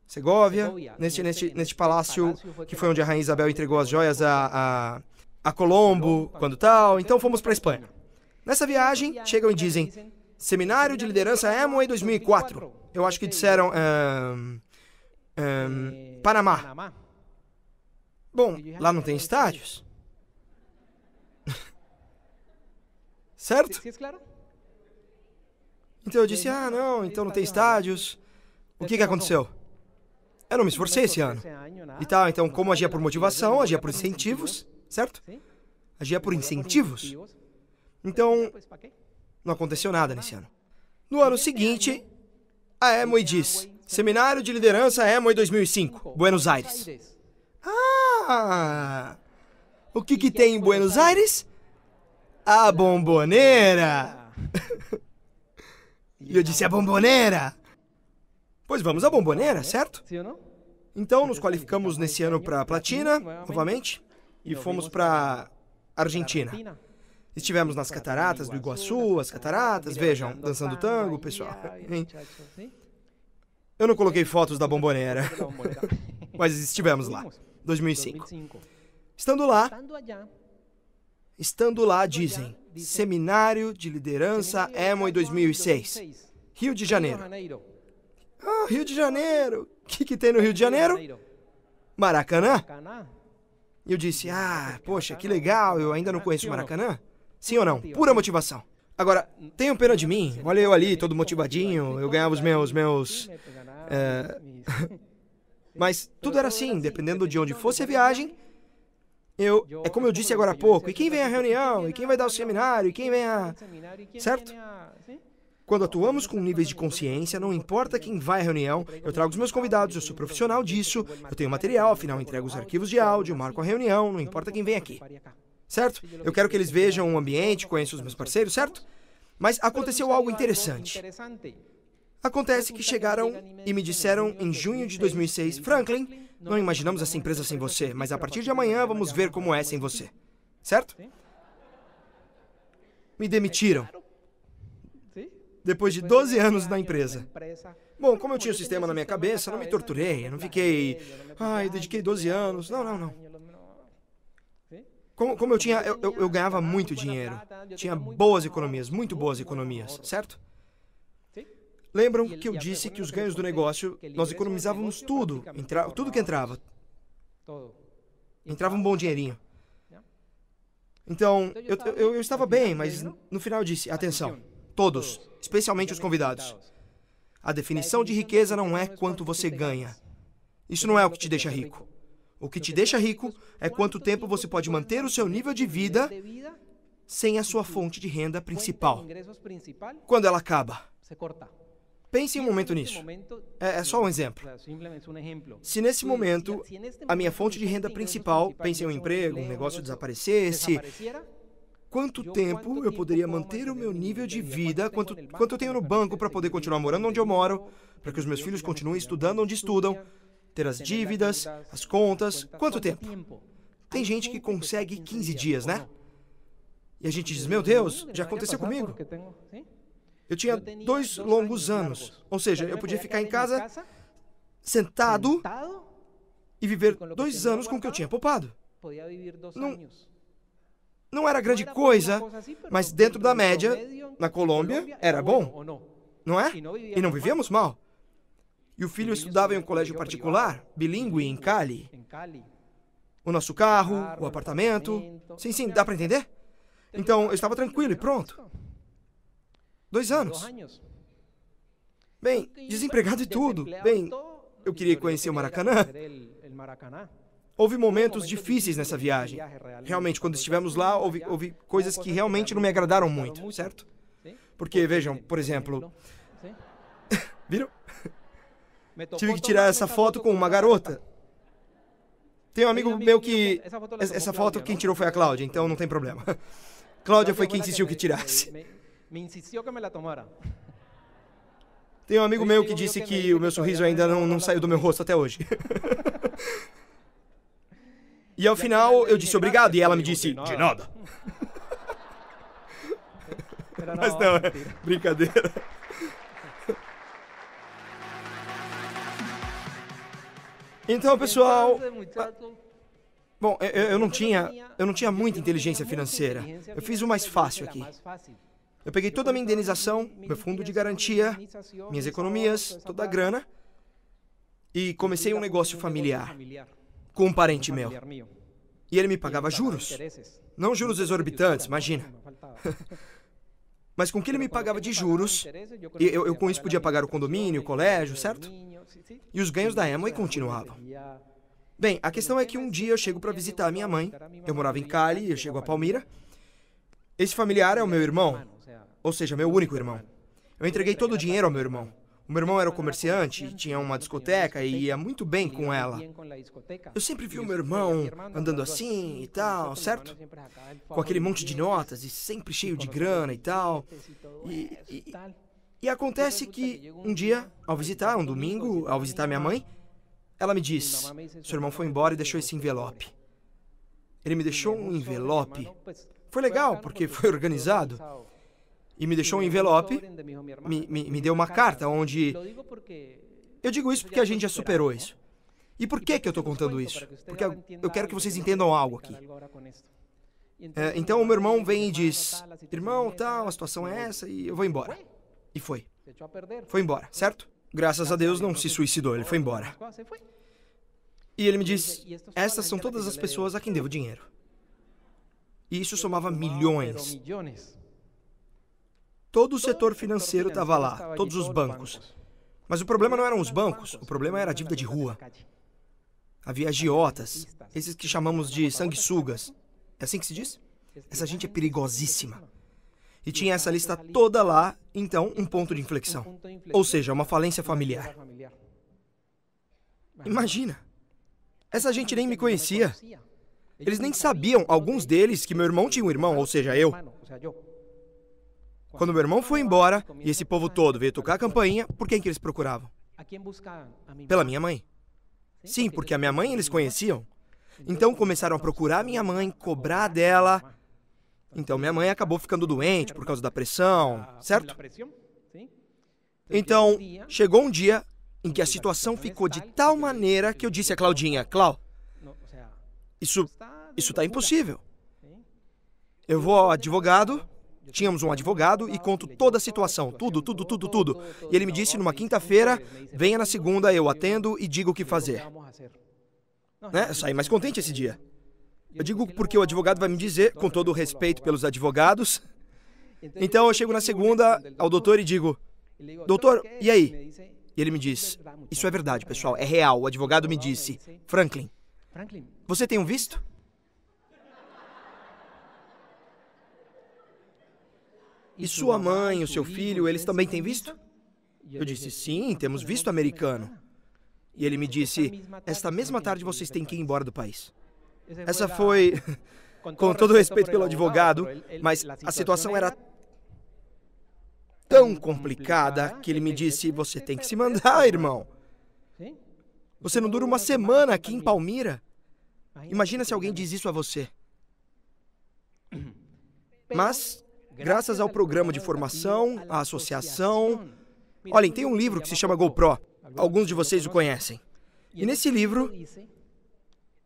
Segovia, neste, neste, neste palácio que foi onde a Rainha Isabel entregou as joias a, a, a Colombo, quando tal. Então fomos para a Espanha. Nessa viagem, chegam e dizem, Seminário de Liderança Amway 2004. Eu acho que disseram... Um, é, Panamá. Bom, lá não tem estádios. certo? Então eu disse: ah, não, então não tem estádios. O que, que aconteceu? Eu não me esforcei esse ano. E tal, tá, então, como agia por motivação, agia por incentivos, certo? Agia por incentivos. Então, não aconteceu nada nesse ano. No ano seguinte, né? a Emoi diz: Seminário de Liderança EMOE 2005, Buenos Aires. Ah! O que, que tem em Buenos Aires? A ah. bomboneira! E eu disse a bomboneira! Pois vamos à bomboneira, é? certo? Então nos qualificamos nesse ano para platina, novamente, e fomos para Argentina. Estivemos nas cataratas do Iguaçu, as cataratas, vejam, dançando tango, pessoal. Eu não coloquei fotos da bombonera, mas estivemos lá. 2005. Estando lá, estando lá, dizem, Seminário de Liderança Emo em 2006, Rio de Janeiro. Ah, Rio de Janeiro! O que, que tem no Rio de Janeiro? Maracanã? E eu disse, ah, poxa, que legal, eu ainda não conheço Maracanã. Sim ou não? Pura motivação. Agora, tenham pena de mim. Olha eu ali, todo motivadinho. Eu ganhava os meus, meus é é... Mas tudo era assim, dependendo de onde fosse a viagem. Eu, é como eu disse agora há pouco, e quem vem à reunião, e quem vai dar o seminário, e quem vem a. Certo? Quando atuamos com níveis de consciência, não importa quem vai à reunião, eu trago os meus convidados, eu sou profissional disso, eu tenho material, afinal entrego os arquivos de áudio, marco a reunião, não importa quem vem aqui. Certo? Eu quero que eles vejam o ambiente, conheçam os meus parceiros, certo? Mas aconteceu algo interessante. Acontece que chegaram e me disseram em junho de 2006, Franklin, não imaginamos essa empresa sem você, mas a partir de amanhã vamos ver como é sem você. Certo? Me demitiram. Depois de 12 anos na empresa. Bom, como eu tinha o sistema na minha cabeça, não me torturei, eu não fiquei. Ai, dediquei 12 anos. Não, não, não. Como, como eu tinha. Eu, eu, eu ganhava muito dinheiro. Tinha boas economias, muito boas economias, certo? Lembram que eu disse que os ganhos do negócio, nós economizávamos tudo, entra, tudo que entrava. Entrava um bom dinheirinho. Né? Então, então eu, eu, eu estava bem, mas no final eu disse: atenção, todos, especialmente os convidados. A definição de riqueza não é quanto você ganha. Isso não é o que te deixa rico. O que te deixa rico é quanto tempo você pode manter o seu nível de vida sem a sua fonte de renda principal. Quando ela acaba, Pense em um momento nisso. É, é, só um exemplo. Se nesse momento a minha fonte de renda principal, pense em um emprego, um negócio desaparecesse, quanto tempo eu poderia manter o meu nível de vida, quanto, quanto eu tenho no banco para poder continuar morando onde eu moro, para que os meus filhos continuem estudando onde estudam, ter as dívidas, as contas, quanto tempo? Tem gente que consegue 15 dias, né? E a gente diz, meu Deus, já aconteceu comigo. Eu tinha dois longos anos, ou seja, eu podia ficar em casa sentado e viver dois anos com o que eu tinha poupado. Não, não era grande coisa, assim, mas dentro da média, na Colômbia, era bom, não é? E não vivíamos mal. E o filho estudava em um colégio particular, bilíngue, em Cali. O nosso carro, o apartamento. Sim, sim, dá para entender? Então, eu estava tranquilo e pronto. Dois anos. Bem, desempregado e tudo. Bem, eu queria conhecer o Maracanã. Houve momentos difíceis nessa viagem. Realmente, quando estivemos lá, houve, houve coisas que realmente não me agradaram muito, certo? Porque, vejam, por exemplo. Viram? Tive que tirar essa foto com uma garota. Tem um amigo meu que. Essa foto quem tirou foi a Cláudia, então não tem problema. Cláudia foi quem insistiu que tirasse me insistiu que me la tomara. Tem um amigo meu que disse que o meu sorriso ainda não, não saiu do meu rosto até hoje. E ao final eu disse obrigado e ela me disse de nada. Mas não, é brincadeira. Então, pessoal, bom, eu, eu não tinha, eu não tinha muita inteligência financeira. Eu fiz o mais fácil aqui. Eu peguei toda a minha indenização, meu fundo de garantia, minhas economias, toda a grana e comecei um negócio familiar com um parente meu. E ele me pagava juros. Não juros exorbitantes, imagina. Mas com o que ele me pagava de juros, eu, eu com isso podia pagar o condomínio, o colégio, certo? E os ganhos da Emily continuavam. Bem, a questão é que um dia eu chego para visitar minha mãe. Eu morava em Cali, eu chego a Palmira. Esse familiar é o meu irmão, ou seja, meu único irmão. Eu entreguei todo o dinheiro ao meu irmão. O meu irmão era um comerciante, tinha uma discoteca e ia muito bem com ela. Eu sempre vi o meu irmão andando assim e tal, certo? Com aquele monte de notas e sempre cheio de grana e tal. E, e, e acontece que um dia, ao visitar, um domingo, ao visitar minha mãe, ela me diz: Seu irmão foi embora e deixou esse envelope. Ele me deixou um envelope. Foi legal, porque foi organizado e me deixou um envelope, me, me, me deu uma carta onde. Eu digo isso porque a gente já superou isso. E por que, que eu estou contando isso? Porque eu quero que vocês entendam algo aqui. É, então o meu irmão vem e diz: Irmão, tal, a situação é essa e eu vou embora. E foi. Foi embora, certo? Graças a Deus não se suicidou, ele foi embora. E ele me diz: Estas são todas as pessoas a quem devo dinheiro. E isso somava milhões. Todo o setor financeiro estava lá, todos os bancos. Mas o problema não eram os bancos, o problema era a dívida de rua. Havia agiotas, esses que chamamos de sanguessugas. É assim que se diz? Essa gente é perigosíssima. E tinha essa lista toda lá, então, um ponto de inflexão. Ou seja, uma falência familiar. Imagina. Essa gente nem me conhecia. Eles nem sabiam, alguns deles, que meu irmão tinha um irmão, ou seja, eu. Quando meu irmão foi embora e esse povo todo veio tocar a campainha, por quem que eles procuravam? Pela minha mãe. Sim, porque a minha então, então, então, mãe eles conheciam. Então começaram a procurar minha mãe, cobrar dela. Então minha mãe acabou ficando doente por causa da pressão, ah, certo? Então, chegou um dia em que a situação ficou de tal maneira que eu disse a Claudinha, Clau, isso isso tá impossível. Eu vou ao advogado Tínhamos um advogado e conto toda a situação, tudo, tudo, tudo, tudo. E ele me disse numa quinta-feira, venha na segunda, eu atendo e digo o que fazer. Né? Saí mais contente esse dia. Eu digo porque o advogado vai me dizer, com todo o respeito pelos advogados. Então eu chego na segunda ao doutor e digo: Doutor, e aí? E ele me diz: Isso é verdade, pessoal, é real. O advogado me disse: Franklin, você tem um visto? E sua mãe, o seu filho, eles também têm visto? Eu disse: Sim, temos visto americano. E ele me disse: Esta mesma tarde vocês têm que ir embora do país. Essa foi. Com todo respeito pelo advogado, mas a situação era tão complicada que ele me disse: Você tem que se mandar, irmão. Você não dura uma semana aqui em Palmira. Imagina se alguém diz isso a você. Mas Graças ao programa de formação, à associação. Olhem, tem um livro que se chama GoPro. Alguns de vocês o conhecem. E nesse livro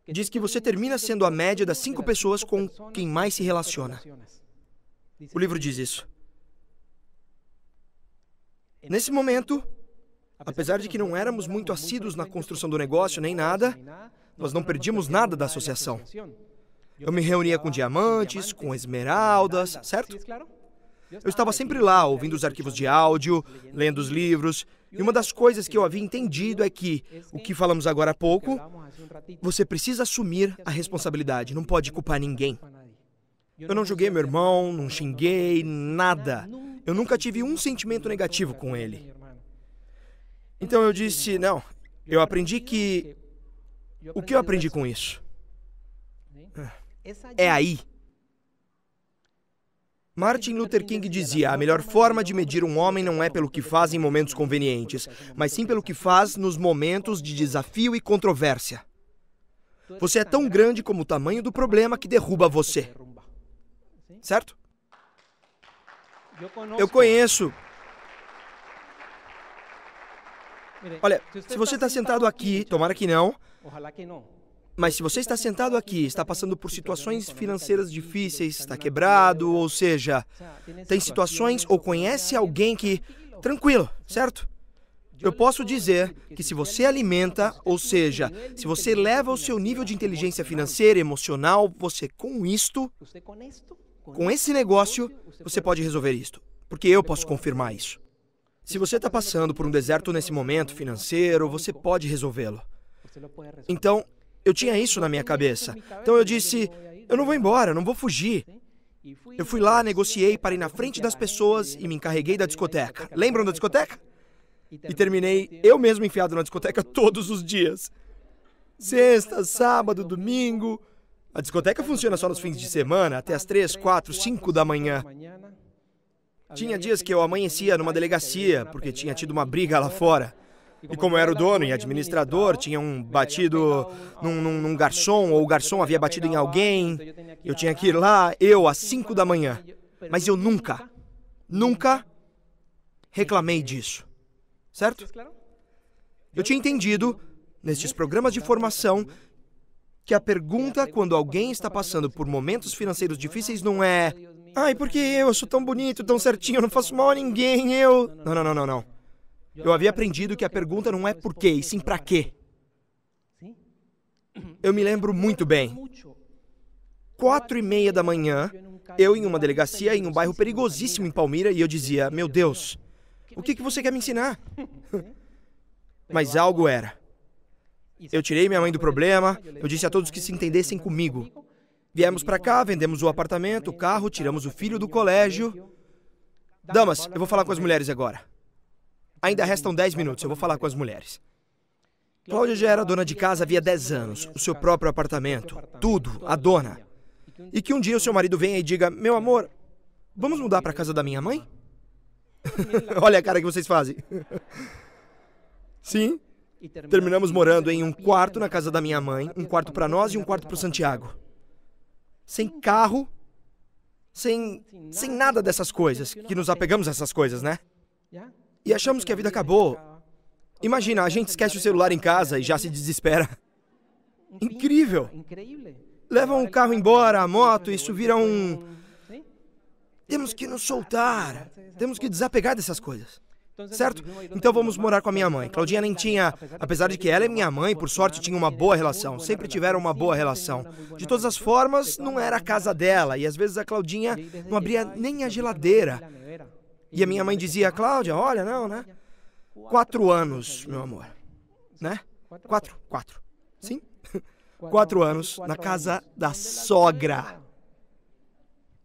diz que você termina sendo a média das cinco pessoas com quem mais se relaciona. O livro diz isso. Nesse momento, apesar de que não éramos muito assíduos na construção do negócio nem nada, nós não perdíamos nada da associação. Eu me reunia com diamantes, com esmeraldas, certo? Eu estava sempre lá, ouvindo os arquivos de áudio, lendo os livros, e uma das coisas que eu havia entendido é que o que falamos agora há pouco, você precisa assumir a responsabilidade, não pode culpar ninguém. Eu não julguei meu irmão, não xinguei, nada. Eu nunca tive um sentimento negativo com ele. Então eu disse: não, eu aprendi que. O que eu aprendi com isso? É aí. Martin Luther King dizia: a melhor forma de medir um homem não é, é pelo que faz em momentos convenientes, mas sim pelo que faz nos momentos de desafio e controvérsia. Você é tão grande como o tamanho do problema que derruba você. Certo? Eu conheço. Olha, se você está tá sentado aqui, tomara que não, mas se você está sentado aqui, está passando por situações financeiras difíceis, está quebrado, ou seja, tem situações ou conhece alguém que. Tranquilo, certo? Eu posso dizer que se você alimenta, ou seja, se você leva o seu nível de inteligência financeira, emocional, você com isto, com esse negócio, você pode resolver isto. Porque eu posso confirmar isso. Se você está passando por um deserto nesse momento financeiro, você pode resolvê-lo. Então, eu tinha isso na minha cabeça. Então eu disse: eu não vou embora, eu não vou fugir. Eu fui lá, negociei, parei na frente das pessoas e me encarreguei da discoteca. Lembram da discoteca? E terminei eu mesmo enfiado na discoteca todos os dias. Sexta, sábado, domingo. A discoteca funciona só nos fins de semana, até as três, quatro, cinco da manhã. Tinha dias que eu amanhecia numa delegacia, porque tinha tido uma briga lá fora. E como era o dono e administrador, tinham batido num, num, num garçom, ou o garçom havia batido em alguém. Eu tinha que ir lá, eu, às 5 da manhã. Mas eu nunca, nunca reclamei disso. Certo? Eu tinha entendido, nestes programas de formação, que a pergunta quando alguém está passando por momentos financeiros difíceis não é: "Ai, porque eu sou tão bonito, tão certinho, eu não faço mal a ninguém, eu". Não, não, não, não, não. Eu havia aprendido que a pergunta não é por quê, e sim para quê. Eu me lembro muito bem. Quatro e meia da manhã, eu em uma delegacia em um bairro perigosíssimo em Palmira e eu dizia: Meu Deus, o que, que você quer me ensinar? Mas algo era. Eu tirei minha mãe do problema, eu disse a todos que se entendessem comigo. Viemos para cá, vendemos o apartamento, o carro, tiramos o filho do colégio. Damas, eu vou falar com as mulheres agora. Ainda restam 10 minutos, eu vou falar com as mulheres. Cláudia já era dona de casa havia 10 anos, o seu próprio apartamento, tudo, a dona. E que um dia o seu marido venha e diga: Meu amor, vamos mudar para casa da minha mãe? Olha a cara que vocês fazem. Sim. Terminamos morando em um quarto na casa da minha mãe, um quarto para nós e um quarto para o Santiago. Sem carro, sem, sem nada dessas coisas, que nos apegamos a essas coisas, né? E achamos que a vida acabou. Imagina, a gente esquece o celular em casa e já se desespera. Incrível! Levam o carro embora, a moto, isso vira um. Temos que nos soltar. Temos que desapegar dessas coisas. Então, certo? Então vamos morar com a minha mãe. Claudinha nem tinha, apesar de que ela e minha mãe, por sorte, tinham uma boa relação, sempre tiveram uma boa relação. De todas as formas, não era a casa dela e às vezes a Claudinha não abria nem a geladeira. E a minha mãe dizia, Cláudia, olha, não, né? Quatro anos, meu amor. Né? Quatro, quatro. Sim? Quatro anos na casa da sogra.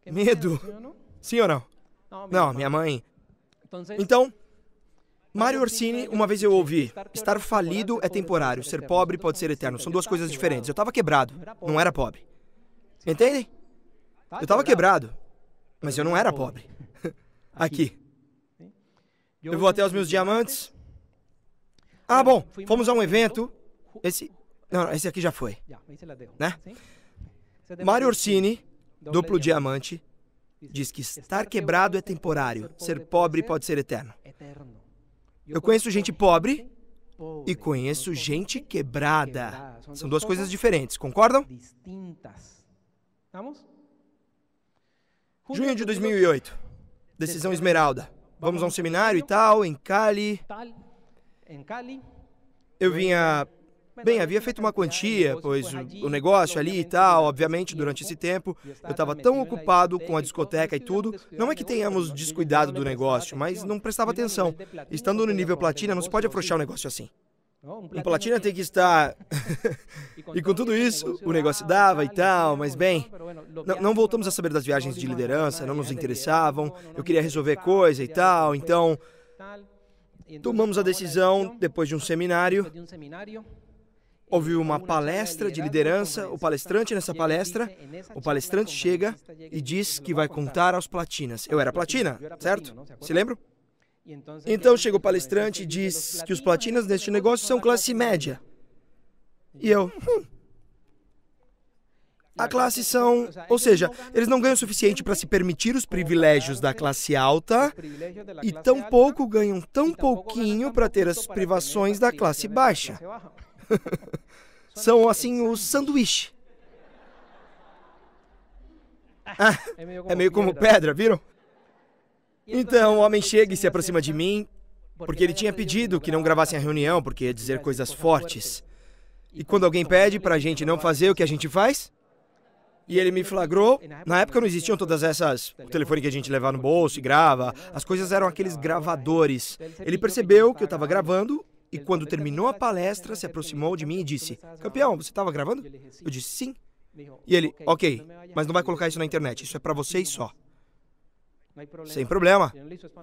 Medo. Sim ou não? Não, minha mãe. Então, Mário Orsini, uma vez eu ouvi: estar falido é temporário, ser pobre pode ser eterno. São duas coisas diferentes. Eu estava quebrado, não era pobre. Entendem? Eu estava quebrado, mas eu não era pobre. Aqui. Né? Eu vou até os meus diamantes. Ah, bom, fomos a um evento. Esse. Não, esse aqui já foi. É né? Mário Orsini, duplo diamante, diz que estar quebrado é temporário, ser pobre pode ser eterno. Eu conheço gente pobre e conheço gente quebrada. São duas coisas diferentes, concordam? Junho de 2008. Decisão Esmeralda. Vamos a um seminário e tal, em Cali. Eu vinha. Bem, havia feito uma quantia, pois o negócio ali e tal, obviamente, durante esse tempo, eu estava tão ocupado com a discoteca e tudo. Não é que tenhamos descuidado do negócio, mas não prestava atenção. Estando no nível platina, não se pode afrouxar o um negócio assim. O Platina tem que estar. e com tudo isso, o negócio ah, dava e tal, mas bem, não, não voltamos a saber das viagens de liderança, não nos interessavam, eu queria resolver coisa e tal, então. Tomamos a decisão, depois de um seminário, houve uma palestra de liderança, o palestrante nessa palestra, é o palestrante chega e diz que vai contar aos platinas. Eu era platina, certo? Se lembram? Então, então chega o palestrante e diz que os platinos neste negócio são classe média. E eu. Hum. A classe são. Ou seja, eles não ganham o suficiente para se permitir os privilégios da classe alta e tão pouco ganham tão pouquinho para ter as privações da classe né? baixa. são assim o sanduíche. Ah, é meio é como pedra, viram? Então o homem chega e se aproxima de mim, porque ele tinha pedido que não gravassem a reunião, porque ia dizer coisas fortes. E quando alguém pede para a gente não fazer o que a gente faz, e ele me flagrou. Na época não existiam todas essas. O telefone que a gente leva no bolso e grava. As coisas eram aqueles gravadores. Ele percebeu que eu estava gravando e, quando terminou a palestra, se aproximou de mim e disse: Campeão, você estava gravando? Eu disse: Sim. E ele: Ok, mas não vai colocar isso na internet, isso é para vocês só. Sem problema.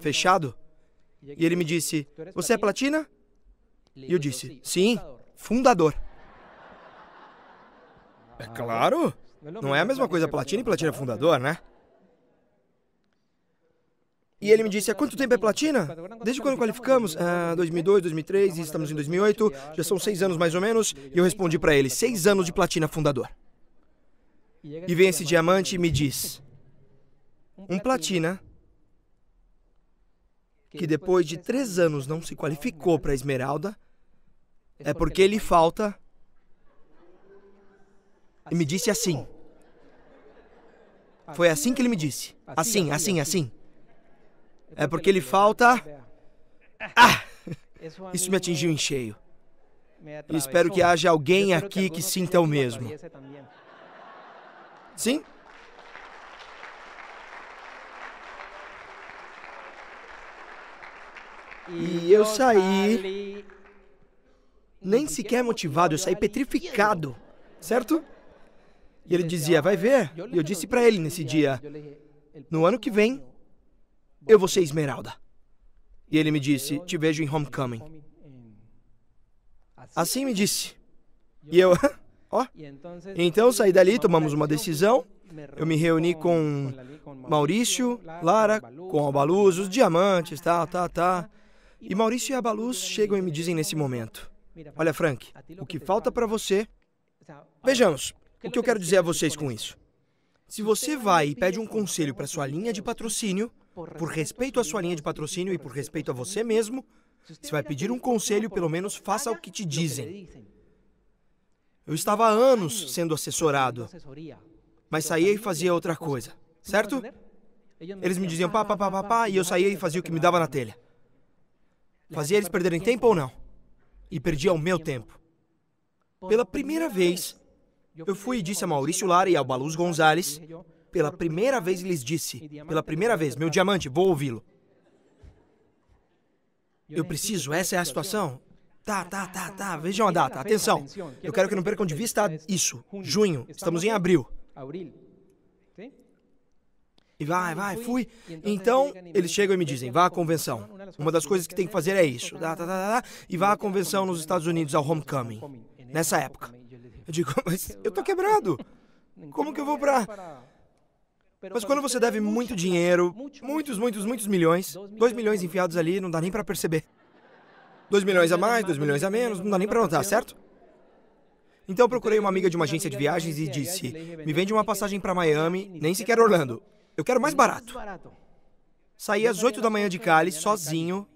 Fechado? E ele me disse: Você é platina? E eu disse: Sim, fundador. É claro! Não é a mesma coisa platina e platina fundador, né? E ele me disse: há quanto tempo é platina? Desde quando qualificamos? Ah, 2002, 2003, estamos em 2008, já são seis anos mais ou menos. E eu respondi para ele: seis anos de platina fundador. E vem esse diamante e me diz: um platina, que depois de três anos não se qualificou para a Esmeralda, é porque ele falta. E me assim. disse assim. assim. Foi assim que ele me disse. Assim, assim, assim. assim é, é porque ele falta. Ah! Isso me atingiu em cheio. E espero que haja alguém aqui que sinta o mesmo. Sim? E eu saí. Nem sequer motivado, eu saí petrificado, certo? E ele dizia, vai ver. E eu disse para ele nesse dia, no ano que vem, eu vou ser esmeralda. E ele me disse, te vejo em homecoming. Assim me disse. E eu, ó. Então saí dali, tomamos uma decisão. Eu me reuni com Maurício, Lara, com Albaluz, os diamantes, tá, tá, tá. E Maurício e Abaluz chegam e me dizem nesse momento: Olha, Frank, o que falta para você. Vejamos, o que eu quero dizer a vocês com isso. Se você vai e pede um conselho para sua linha de patrocínio, por respeito à sua linha de patrocínio e por respeito a você mesmo, se vai pedir um conselho, pelo menos faça o que te dizem. Eu estava há anos sendo assessorado, mas saía e fazia outra coisa, certo? Eles me diziam pá, pá, pá, pá, pá, e eu saía e fazia o que me dava na telha. Fazia eles perderem tempo ou não? E perdia o meu tempo. Pela primeira vez, eu fui e disse a Maurício Lara e ao Baluz Gonzalez, pela primeira vez lhes disse, pela primeira vez, meu diamante, vou ouvi-lo. Eu preciso, essa é a situação. Tá, tá, tá, tá, vejam a data, atenção. Eu quero que não percam de vista isso. Junho, estamos em abril. E vai, vai, fui. Então, então é eles chegam e me dizem: vá à convenção. É uma das coisas que tem que fazer é, é isso. e vá à convenção nos Estados Unidos, ao Homecoming. Nessa época. Eu digo: mas assim? eu tô quebrado. Como que eu vou pra. Mas quando você deve muito dinheiro, muitos, muitos, muitos milhões, dois milhões enfiados ali, não dá nem para perceber. Dois milhões a mais, dois milhões a menos, não dá nem para notar, certo? Então procurei uma amiga de uma agência de viagens e disse: me vende uma passagem para Miami, nem sequer Orlando, eu quero mais barato. Saí às 8 da manhã né, de Cali, sozinho.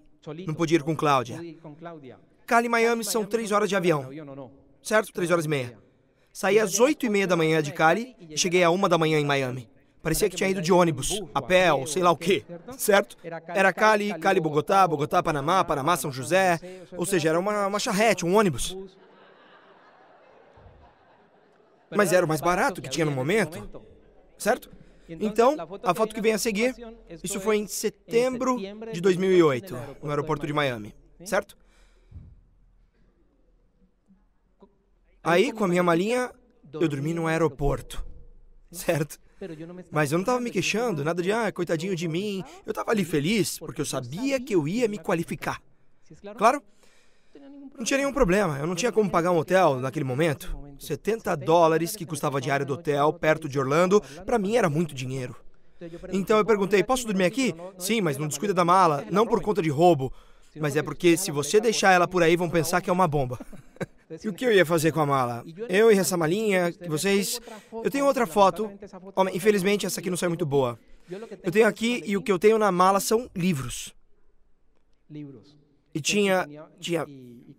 Não podia ir com Cláudia. Cali e Miami são 3 horas de avião. Certo? 3 horas e meia. Saí às 8 e meia da manhã de Cali e cheguei à 1 da manhã em Miami. Parecia que tinha ido de ônibus, a pé ou sei lá o quê, certo? Era Cali, Cali, Bogotá, Bogotá, Panamá, Panamá, São José. Ou seja, era uma, uma charrete, um ônibus. Mas era o mais barato que tinha no momento, certo? Então, então, a foto que vem a seguir, isso foi é em setembro de 2008, no aeroporto de Miami, certo? Aí, com a minha malinha, eu dormi no aeroporto, certo? Mas eu não estava me queixando, nada de, ah, coitadinho de mim. Eu estava ali feliz, porque eu sabia que eu ia me qualificar. Claro, não tinha nenhum problema. Eu não tinha como pagar um hotel naquele momento. 70 dólares, que custava a diária do hotel, perto de Orlando, para mim era muito dinheiro. Então eu então, perguntei: posso dormir aqui? Sim, mas não descuida da mala, não por conta de roubo, mas é porque se você deixar ela por aí, vão pensar que é uma bomba. Então, assim, e o que eu ia fazer com a mala? Eu e essa malinha, que vocês. Eu tenho outra foto. É infelizmente, essa aqui não saiu é muito boa. Eu tenho aqui e o que eu tenho na mala são livros. E tinha, então, assim, tinha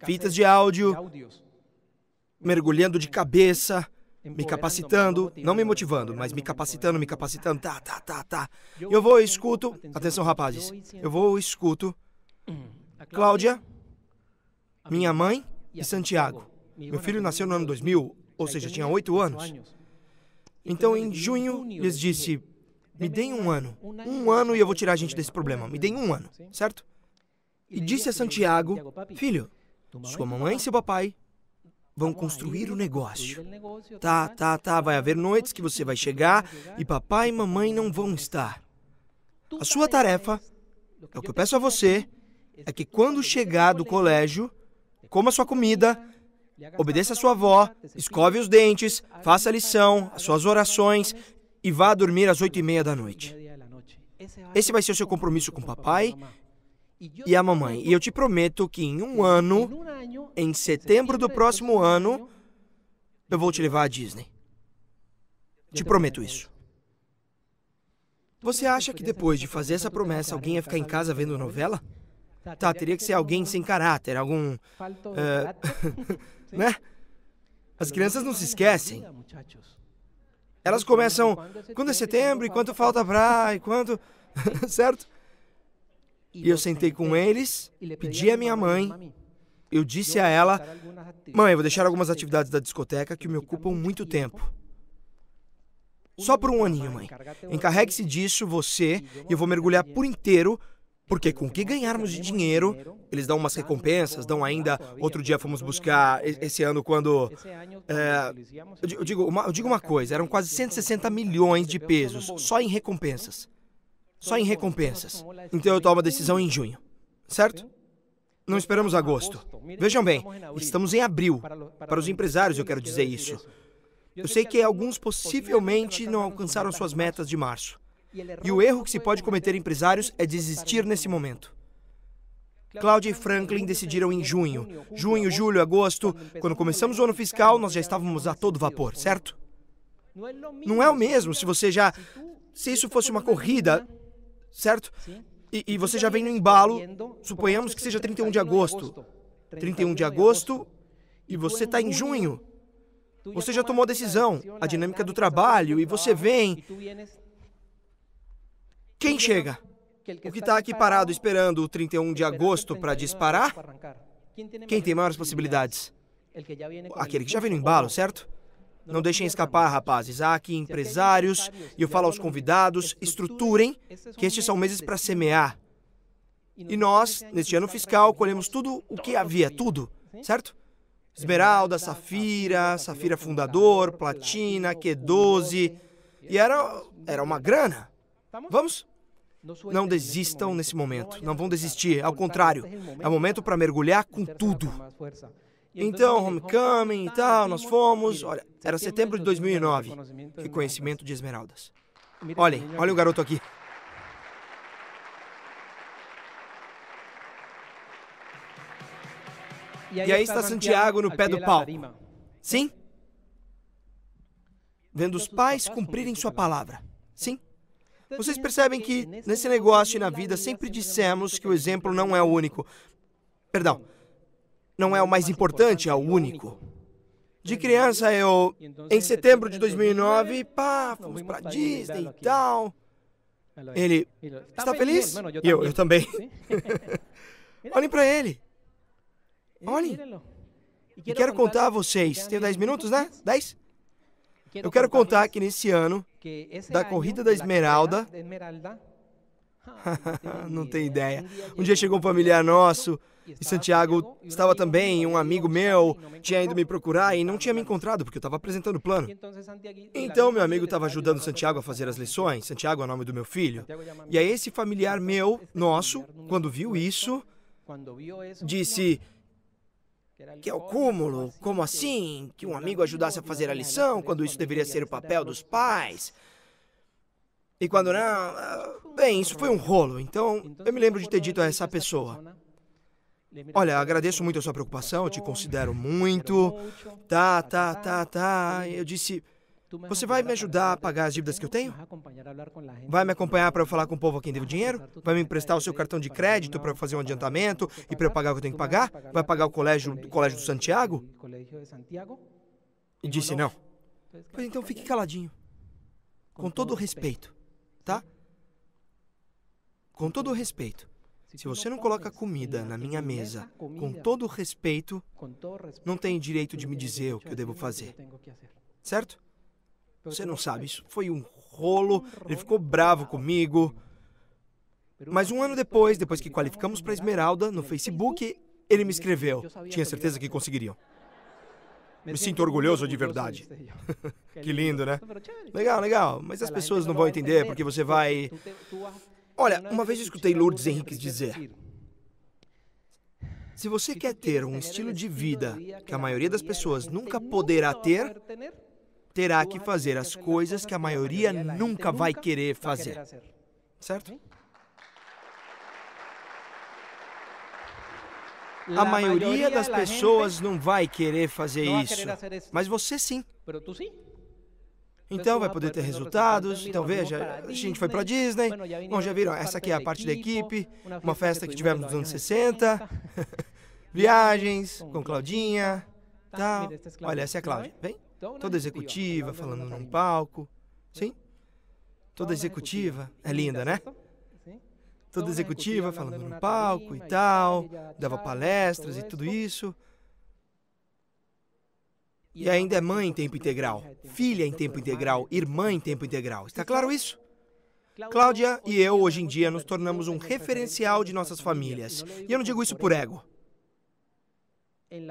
fitas de áudio, mergulhando de cabeça, me capacitando, não me motivando, mas me capacitando, me capacitando, tá, tá, tá, tá. Eu vou escuto, atenção rapazes, eu vou escuto hum. Cláudia, minha mãe e Santiago. Meu filho nasceu no ano 2000, ou seja, tinha oito anos. Então, em junho, lhes disse: me deem um ano, um ano e eu vou tirar a gente desse problema, me deem um ano, certo? E disse a Santiago: filho, sua mamãe tá e seu papai Vão construir o negócio. Tá, tá, tá. Vai haver noites que você vai chegar e papai e mamãe não vão estar. A sua tarefa, é o que eu peço a você, é, é que quando chegar do colégio, coma sua comida, obedeça a sua avó, escove os dentes, faça a lição, as suas orações e vá dormir às oito e meia da noite. Esse vai ser o seu é compromisso com papai e a mamãe. E eu te prometo que em um ano, em setembro do próximo ano, eu vou te levar à Disney. Te prometo isso. Você acha que depois de fazer essa promessa alguém ia ficar em casa vendo novela? Tá, tá teria que ser alguém sem caráter, algum. Uh, né? As crianças não se esquecem. Elas é começam. É quando é setembro? E quanto falta pra. E quanto. certo? E eu sentei com eles, pedi à minha mãe, eu disse a ela: Mãe, eu vou deixar algumas atividades da discoteca que me ocupam muito tempo. Só por um aninho, mãe. Encarregue-se disso você e eu vou mergulhar por inteiro, porque com o que ganharmos de dinheiro, eles dão umas recompensas, dão ainda. Outro dia fomos buscar, né? esse ano, quando. É, eu, eh, digo eu digo uma coisa: eram quase 160 né? milhões de pesos só em recompensas só em recompensas. Então eu tomo a decisão em junho, certo? Não esperamos agosto. Vejam bem, estamos em abril. Para os empresários, eu quero dizer isso. Eu sei que alguns possivelmente não alcançaram suas metas de março. E o erro que se pode cometer empresários é desistir nesse momento. Cláudia e Franklin decidiram em junho. Junho, julho, agosto. Quando começamos o ano fiscal, nós já estávamos a todo vapor, certo? Não é o mesmo se você já. Se isso fosse uma corrida, certo? E, e você já vem no embalo, suponhamos que seja 31 tá de agosto. 31 de agosto e você está é em junho. Você já tomou a decisão, a dinâmica do trabalho, e você vem. Quem chega? O que está tá aqui parado esperando o 31 de agosto para disparar? Quem tem maiores possibilidades? Aquele que já vem no embalo, certo? Não deixem escapar, rapazes. Há aqui empresários, e eu falo aos convidados: estruturem, que estes são meses para semear. E nós, neste ano fiscal, colhemos tudo o que havia, tudo, certo? Esmeralda, Safira, Safira Fundador, Platina, Q12. E era, era uma grana. Vamos? Não desistam nesse momento. Não vão desistir. Ao contrário, é o momento para mergulhar com tudo. Então, homecoming e tá, tal, nós fomos. Olha, era setembro de 2009. Reconhecimento né? né? de esmeraldas. Olhem, olhem o né? garoto aqui. E aí está Santiago no pé do pau. Sim? Vendo os pais cumprirem sua palavra. Sim? Vocês percebem que nesse negócio e na vida sempre assim, dissemos que o exemplo não é o único. Perdão, não é o mais importante, é o único. De criança eu, em setembro de 2009, pá, fomos pra Disney e tal. Ele, está feliz? E eu, eu também. Olhem para ele. Olhem. E quero contar a vocês, tenho 10 minutos, né? 10? Eu quero contar que nesse ano, da Corrida da Esmeralda, ah, não tem ideia. Um dia chegou um familiar nosso, e Santiago estava também um amigo meu, tinha ido me procurar e não tinha me encontrado porque eu estava apresentando o plano. Então, então meu amigo estava ajudando Santiago a fazer as lições. Santiago é o nome do meu filho. E aí, esse familiar meu, nosso, quando viu isso, disse que é o cúmulo, como assim? assim que um amigo ajudasse a fazer a lição quando isso deveria ser o papel dos pais. E quando não. Ah, bem, isso foi um rolo, então, então eu me lembro de ter dito a essa pessoa: né? Olha, agradeço muito a sua preocupação, eu te considero muito. Tá, tá, tá, tá. Eu disse. Você vai me ajudar a pagar as dívidas que eu tenho? Vai me acompanhar para eu falar com o povo a quem devo dinheiro? Vai me emprestar o seu cartão de crédito para fazer um adiantamento e para eu pagar o que eu tenho que pagar? Vai pagar o colégio, do colégio do Santiago? E disse não. Pois então fique caladinho. Com todo o respeito, tá? Com todo o respeito. Se você não coloca comida na minha mesa com todo respeito, não tem direito de me dizer o que eu devo fazer. Certo? Você não sabe, isso foi um rolo, ele ficou bravo comigo. Mas um ano depois, depois que qualificamos para Esmeralda, no Facebook, ele me escreveu. Tinha certeza que conseguiriam. Me sinto orgulhoso de verdade. que lindo, né? Legal, legal. Mas as pessoas não vão entender porque você vai. Olha, uma vez escutei Lourdes Henriques dizer: Se você quer ter um estilo de vida que a maioria das pessoas nunca poderá ter, terá que fazer as coisas que a maioria nunca vai querer fazer. Certo? A maioria das pessoas não vai querer fazer isso, mas você sim. Então vai poder ter resultados. Então veja, a gente foi para Disney. Bom, já viram, essa aqui é a parte da equipe, uma festa que tivemos nos anos 60. Viagens com Claudinha, tal. Olha, essa é a Cláudia, vem? Toda executiva, falando num palco. Sim? Toda executiva. É linda, né? Toda executiva, falando num palco e tal. Dava palestras e tudo isso. E ainda é mãe em tempo integral, filha em tempo integral, irmã em tempo integral. Está claro isso? Cláudia e eu, hoje em dia, nos tornamos um referencial de nossas famílias. E eu não digo isso por ego.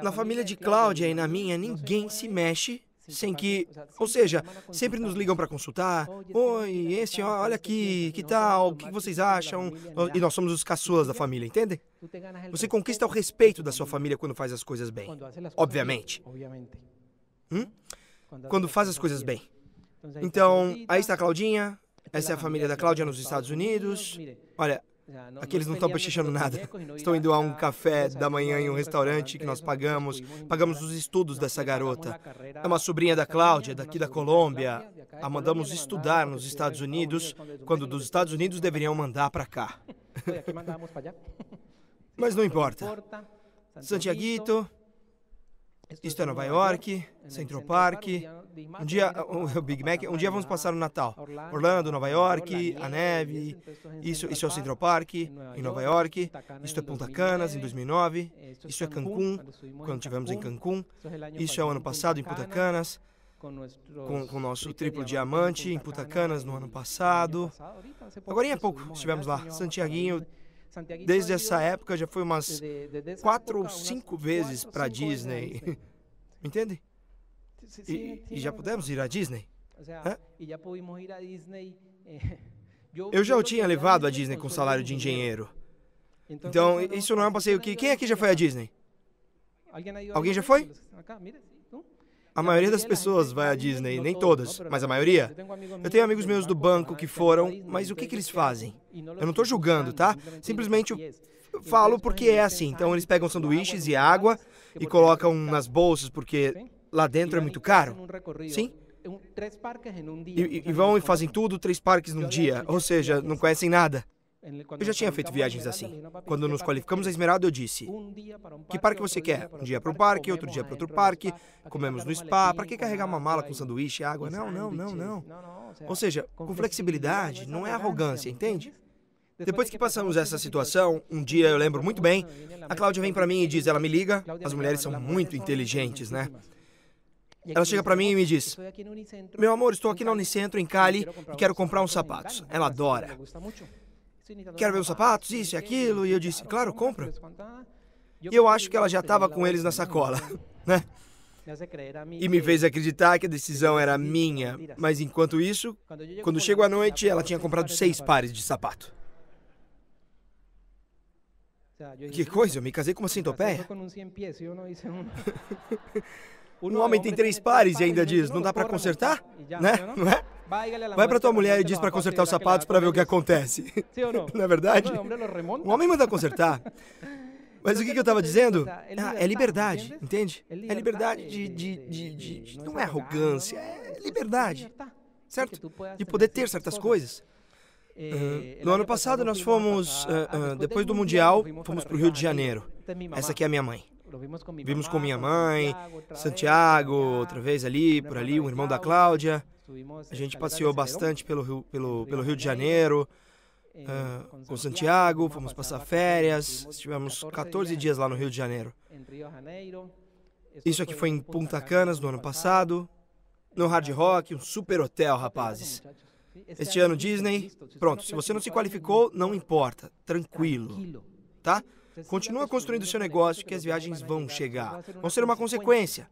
Na família de Cláudia e na minha, ninguém se mexe sem que, ou seja, sempre nos ligam para consultar. Oi, esse, olha aqui, que tal? O que vocês acham? E nós somos os caçulas da família, entende? Você conquista o respeito da sua família quando faz as coisas bem. Obviamente. Hum? Quando faz é as coisas bem. Então, aí está a Claudinha. Essa é a família da Cláudia nos Estados Unidos. Olha, Aqui eles não estão pechinchando nada. Estão indo a um café é da manhã em um restaurante que nós é pagamos. Pagamos os estudos dessa garota. É uma sobrinha da Cláudia, daqui da Colômbia. A mandamos estudar nos Estados Unidos, quando dos Estados Unidos deveriam mandar para cá. Mas não importa. Santiaguito, Estou em é Nova York, é Central Park. Um dia, o Big Mac, um dia vamos passar o Natal. Orlando, Nova York, a neve. Isso, então, isso é o Central Park, em Nova York. Isso é Punta Canas, em 2009. É, isso é Cancún, quando estivemos em Cancún. Isso é o ano passado, em Punta Canas. Com, com o nosso triplo diamante em Punta Canas no ano passado. Então, Agora em pouco estivemos né? lá. Santiaguinho Desde essa época já foi umas quatro ou cinco vezes para Disney. Né? Entende? E, e, já pudemos ir à Disney. Eh, eu já o tinha levado à Disney com salário de engenheiro. Então, isso não é um passeio que. Quem aqui já foi à Disney? Alguém já foi? A maioria das pessoas vai à Disney, nem todas, mas a maioria. Eu tenho amigos meus do banco que foram, mas o que, que eles fazem? Eu não estou julgando, tá? Simplesmente eu falo porque é assim. Então eles pegam sanduíches e água e colocam nas bolsas porque lá dentro é muito caro. Sim? É e, e então, vão e fazem tudo, três parques num dia, ou seja, não assim. conhecem nada. Eu já tinha feito viagens assim. Quando nos qualificamos a Esmeralda, eu disse: Que parque você quer? Um dia para um parque, outro dia para outro parque, comemos no spa, para que carregar uma mala com sanduíche, e água? É não, não, não, não. É Ou seja, com flexibilidade, é não é arrogância, entende? Depois que passamos essa situação, um dia eu lembro muito bem, a Cláudia vem para mim e diz: Ela me liga, as mulheres são muito inteligentes, né? Ela chega para mim e me diz: Meu amor, estou aqui na Unicentro, em Cali, e quero comprar uns sapatos. Ela adora quero ver os sapatos, isso e aquilo. E eu disse, claro, é compra. E eu acho que ela já estava com eles na sacola, né? E me fez acreditar que a decisão era minha. Mas enquanto isso, quando chego à noite, ela tinha comprado seis pares de sapato. Que coisa, eu me casei com uma centopeia. um homem tem três pares e ainda diz, não dá para consertar? Né? Não é? Vai pra tua mulher e diz para consertar os sapatos para ver o que acontece. Não é verdade? Um homem manda consertar. Mas o que, é que eu estava dizendo? É ah, é liberdade, entende? É, é liberdade de, de, de, de, Não é arrogância, é liberdade. Certo? De poder ter certas coisas. Uh, no ano passado nós fomos, uh, uh, depois do Mundial, fomos para o Rio de Janeiro. Essa aqui é a minha mãe. Vimos com minha mãe, Santiago, outra vez ali, por ali, o irmão da Cláudia. A gente passeou bastante pelo Rio, pelo, pelo Rio de Janeiro, uh, com Santiago, fomos passar férias, estivemos 14 dias lá no Rio de Janeiro. Isso aqui foi em Punta Canas no ano passado, no Hard Rock, um super hotel, rapazes. Este ano Disney, pronto, se você não se qualificou, não importa, tranquilo, tá? Continua construindo seu negócio que as viagens vão chegar, vão ser uma consequência,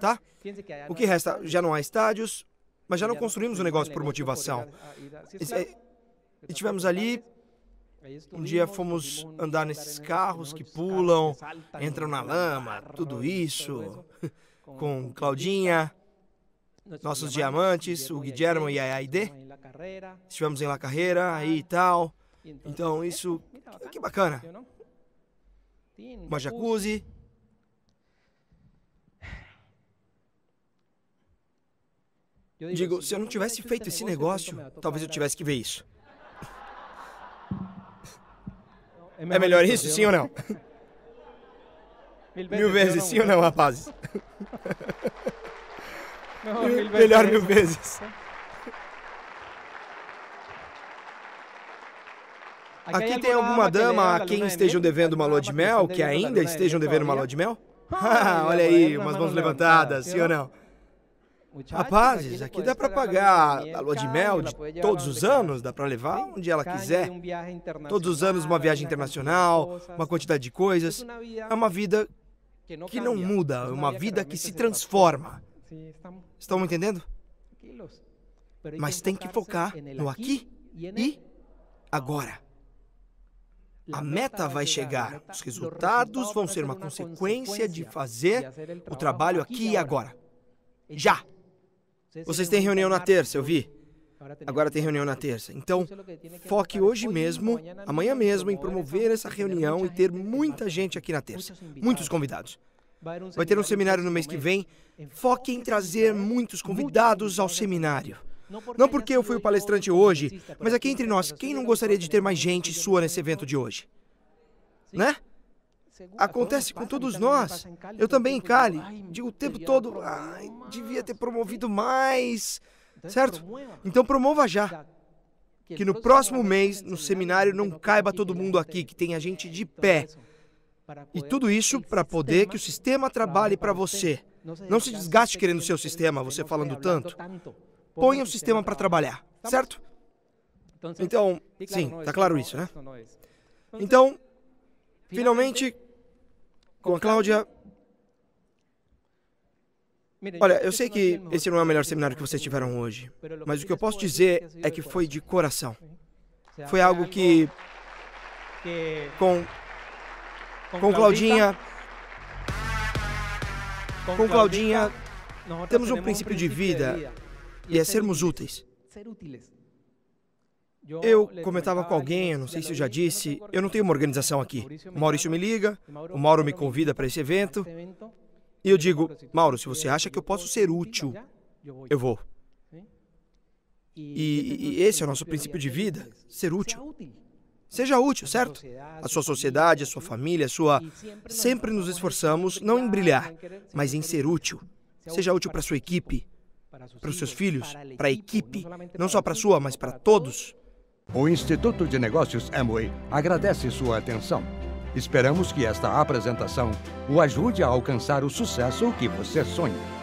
tá? O que resta? Já não há estádios, mas já não é construímos o um negócio é por motivação. É- e tivemos ali um dia fomos andar nesses carros que pulam, entram na lama, tudo isso, com Claudinha, nossos diamantes, o Guillermo e a Aide. Estivemos em La Carreira, ah, aí e tal. Então, então isso, então, que bacana. Uma jacuzzi, Digo, se eu não é tivesse feito esse negócio, talvez eu tivesse que ver isso. É, é melhor isso, sim né? ou não? Mil vezes, sim ou né? não, rapazes? Ah, melhor mil vezes. Aqui tem alguma dama a quem é estejam devendo uma lua de mel, que ainda estejam devendo uma lua de mel? Olha ah, aí, umas mãos levantadas, tá, sim ou não? Rapazes, aqui dá para pagar a lua de mel de todos os anos, dá para levar onde ela quiser. Todos os anos uma viagem internacional, uma quantidade de coisas. É uma vida que não muda, é uma vida que se transforma. Estão me entendendo? Mas tem que focar no aqui e agora. A meta vai chegar, os resultados vão ser uma consequência de fazer o trabalho aqui e agora. Já! Vocês têm reunião na terça, eu vi. Agora tem reunião na terça. Então, é foque hoje mesmo, amanhã mesmo, em promover essa reunião e ter muita gente aqui na terça. Muitos convidados. Vai ter um seminário no mês que vem. Foque em trazer muitos convidados ao seminário. Não porque eu fui o palestrante hoje, mas aqui entre nós, quem não gostaria de ter mais gente sua nesse evento de hoje? Né? Acontece com todos nós. Eu também em Cali. Digo o tempo todo, ai, devia ter promovido mais. Então, certo? Então promova já. Que no próximo mês, no seminário, não caiba todo mundo aqui, que tenha gente de então, pé. E tudo isso para poder que o sistema trabalhe para você. Não se desgaste querendo o seu sistema, você falando tanto. Ponha o sistema para trabalhar, tá certo? Então, então sim, tá claro né? isso, né? Então, finalmente, com a Cláudia. Olha, eu sei que esse não é o melhor seminário que vocês tiveram hoje, mas o que eu posso dizer é que foi de coração. Foi algo que, com, com Claudinha, com Claudinha, temos um princípio de vida e é sermos úteis. Eu comentava com alguém, eu não sei se eu já disse, eu não tenho uma organização aqui. O Maurício me liga, o Mauro me convida para esse evento. E eu digo, assim, Mauro, se você é, acha que eu posso ser útil, eu vou. E, e esse é o nosso princípio de vida: ser útil. Seja útil, certo? A sua sociedade, a é sua família, a sua. Sempre nos esforçamos, não em brilhar, mas em ser útil. Seja útil para a sua equipe, para os seus filhos, para a equipe, não só para a sua, mas para todos. O Instituto de Negócios Amway agradece sua atenção. Esperamos que esta apresentação o ajude a alcançar o sucesso que você sonha.